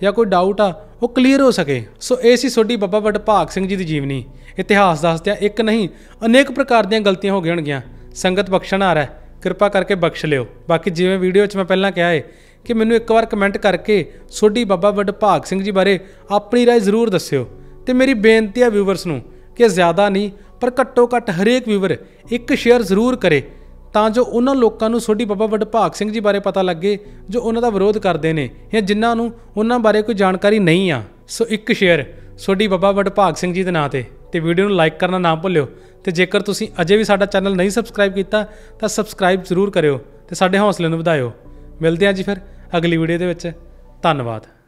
S1: ਜਾਂ ਕੋਈ ਡਾਊਟ ਆ ਉਹ ਕਲੀਅਰ ਹੋ ਸਕੇ ਸੋ ਇਹ ਸੀ ਸੋਢੀ ਵੱਡ ਵਡਭਾਗ ਸਿੰਘ ਜੀ ਦੀ ਜੀਵਨੀ ਇਤਿਹਾਸ ਦੱਸਦਿਆਂ ਇੱਕ ਨਹੀਂ ਅਨੇਕ ਪ੍ਰਕਾਰ ਦੀਆਂ ਗਲਤੀਆਂ ਹੋ ਗਈਆਂ ਸੰਗਤ ਬਖਸ਼ਣ ਆ ਰਿਹਾ ਕਿਰਪਾ ਕਰਕੇ ਬਖਸ਼ ਲਿਓ ਬਾਕੀ ਜਿਵੇਂ ਵੀਡੀਓ 'ਚ ਮੈਂ ਪਹਿਲਾਂ ਕਿਹਾ ਏ ਕਿ ਮੈਨੂੰ ਇੱਕ ਵਾਰ ਕਮੈਂਟ ਕਰਕੇ ਸੋਢੀ ਵੱਡ ਵਡਭਾਗ ਸਿੰਘ ਜੀ ਬਾਰੇ ਆਪਣੀ رائے ਜ਼ਰੂਰ ਦੱਸਿਓ ਤੇ ਮੇਰੀ ਬੇਨਤੀ ਹੈ ਵਿਊਵਰਸ ਨੂੰ ਕਿ ਜ਼ਿਆਦਾ ਨਹੀਂ ਪਰ ਘੱਟੋ ਘੱਟ ਹਰੇਕ ਵੀਵਰ ਇੱਕ ਸ਼ੇਅਰ ਜ਼ਰੂਰ ਕਰੇ ਤਾਂ ਜੋ ਉਹਨਾਂ ਲੋਕਾਂ ਨੂੰ ਸੋਢੀ ਬਾਬਾ ਵਡਭਾਗ ਸਿੰਘ ਜੀ ਬਾਰੇ ਪਤਾ ਲੱਗੇ ਜੋ ਉਹਨਾਂ ਦਾ ਵਿਰੋਧ ਕਰਦੇ ਨੇ ਜਾਂ ਜਿਨ੍ਹਾਂ ਨੂੰ ਉਹਨਾਂ ਬਾਰੇ ਕੋਈ ਜਾਣਕਾਰੀ ਨਹੀਂ ਆ ਸੋ ਇੱਕ ਸ਼ੇਅਰ ਸੋਢੀ ਬਾਬਾ ਵਡਭਾਗ ਸਿੰਘ ਜੀ ਦੇ ਨਾਂ ਤੇ ਤੇ ਵੀਡੀਓ ਨੂੰ ਲਾਈਕ ਕਰਨਾ ਨਾ ਭੁੱਲਿਓ ਤੇ ਜੇਕਰ ਤੁਸੀਂ ਅਜੇ ਵੀ ਸਾਡਾ ਚੈਨਲ ਨਹੀਂ ਸਬਸਕ੍ਰਾਈਬ ਕੀਤਾ ਤਾਂ ਸਬਸਕ੍ਰਾਈਬ ਜ਼ਰੂਰ ਕਰਿਓ ਤੇ ਸਾਡੇ ਹੌਸਲੇ ਨੂੰ ਵਧਾਇਓ ਮਿਲਦੇ ਹਾਂ ਜੀ ਫਿਰ ਅਗਲੀ ਵੀਡੀਓ ਦੇ ਵਿੱਚ ਧੰਨਵਾਦ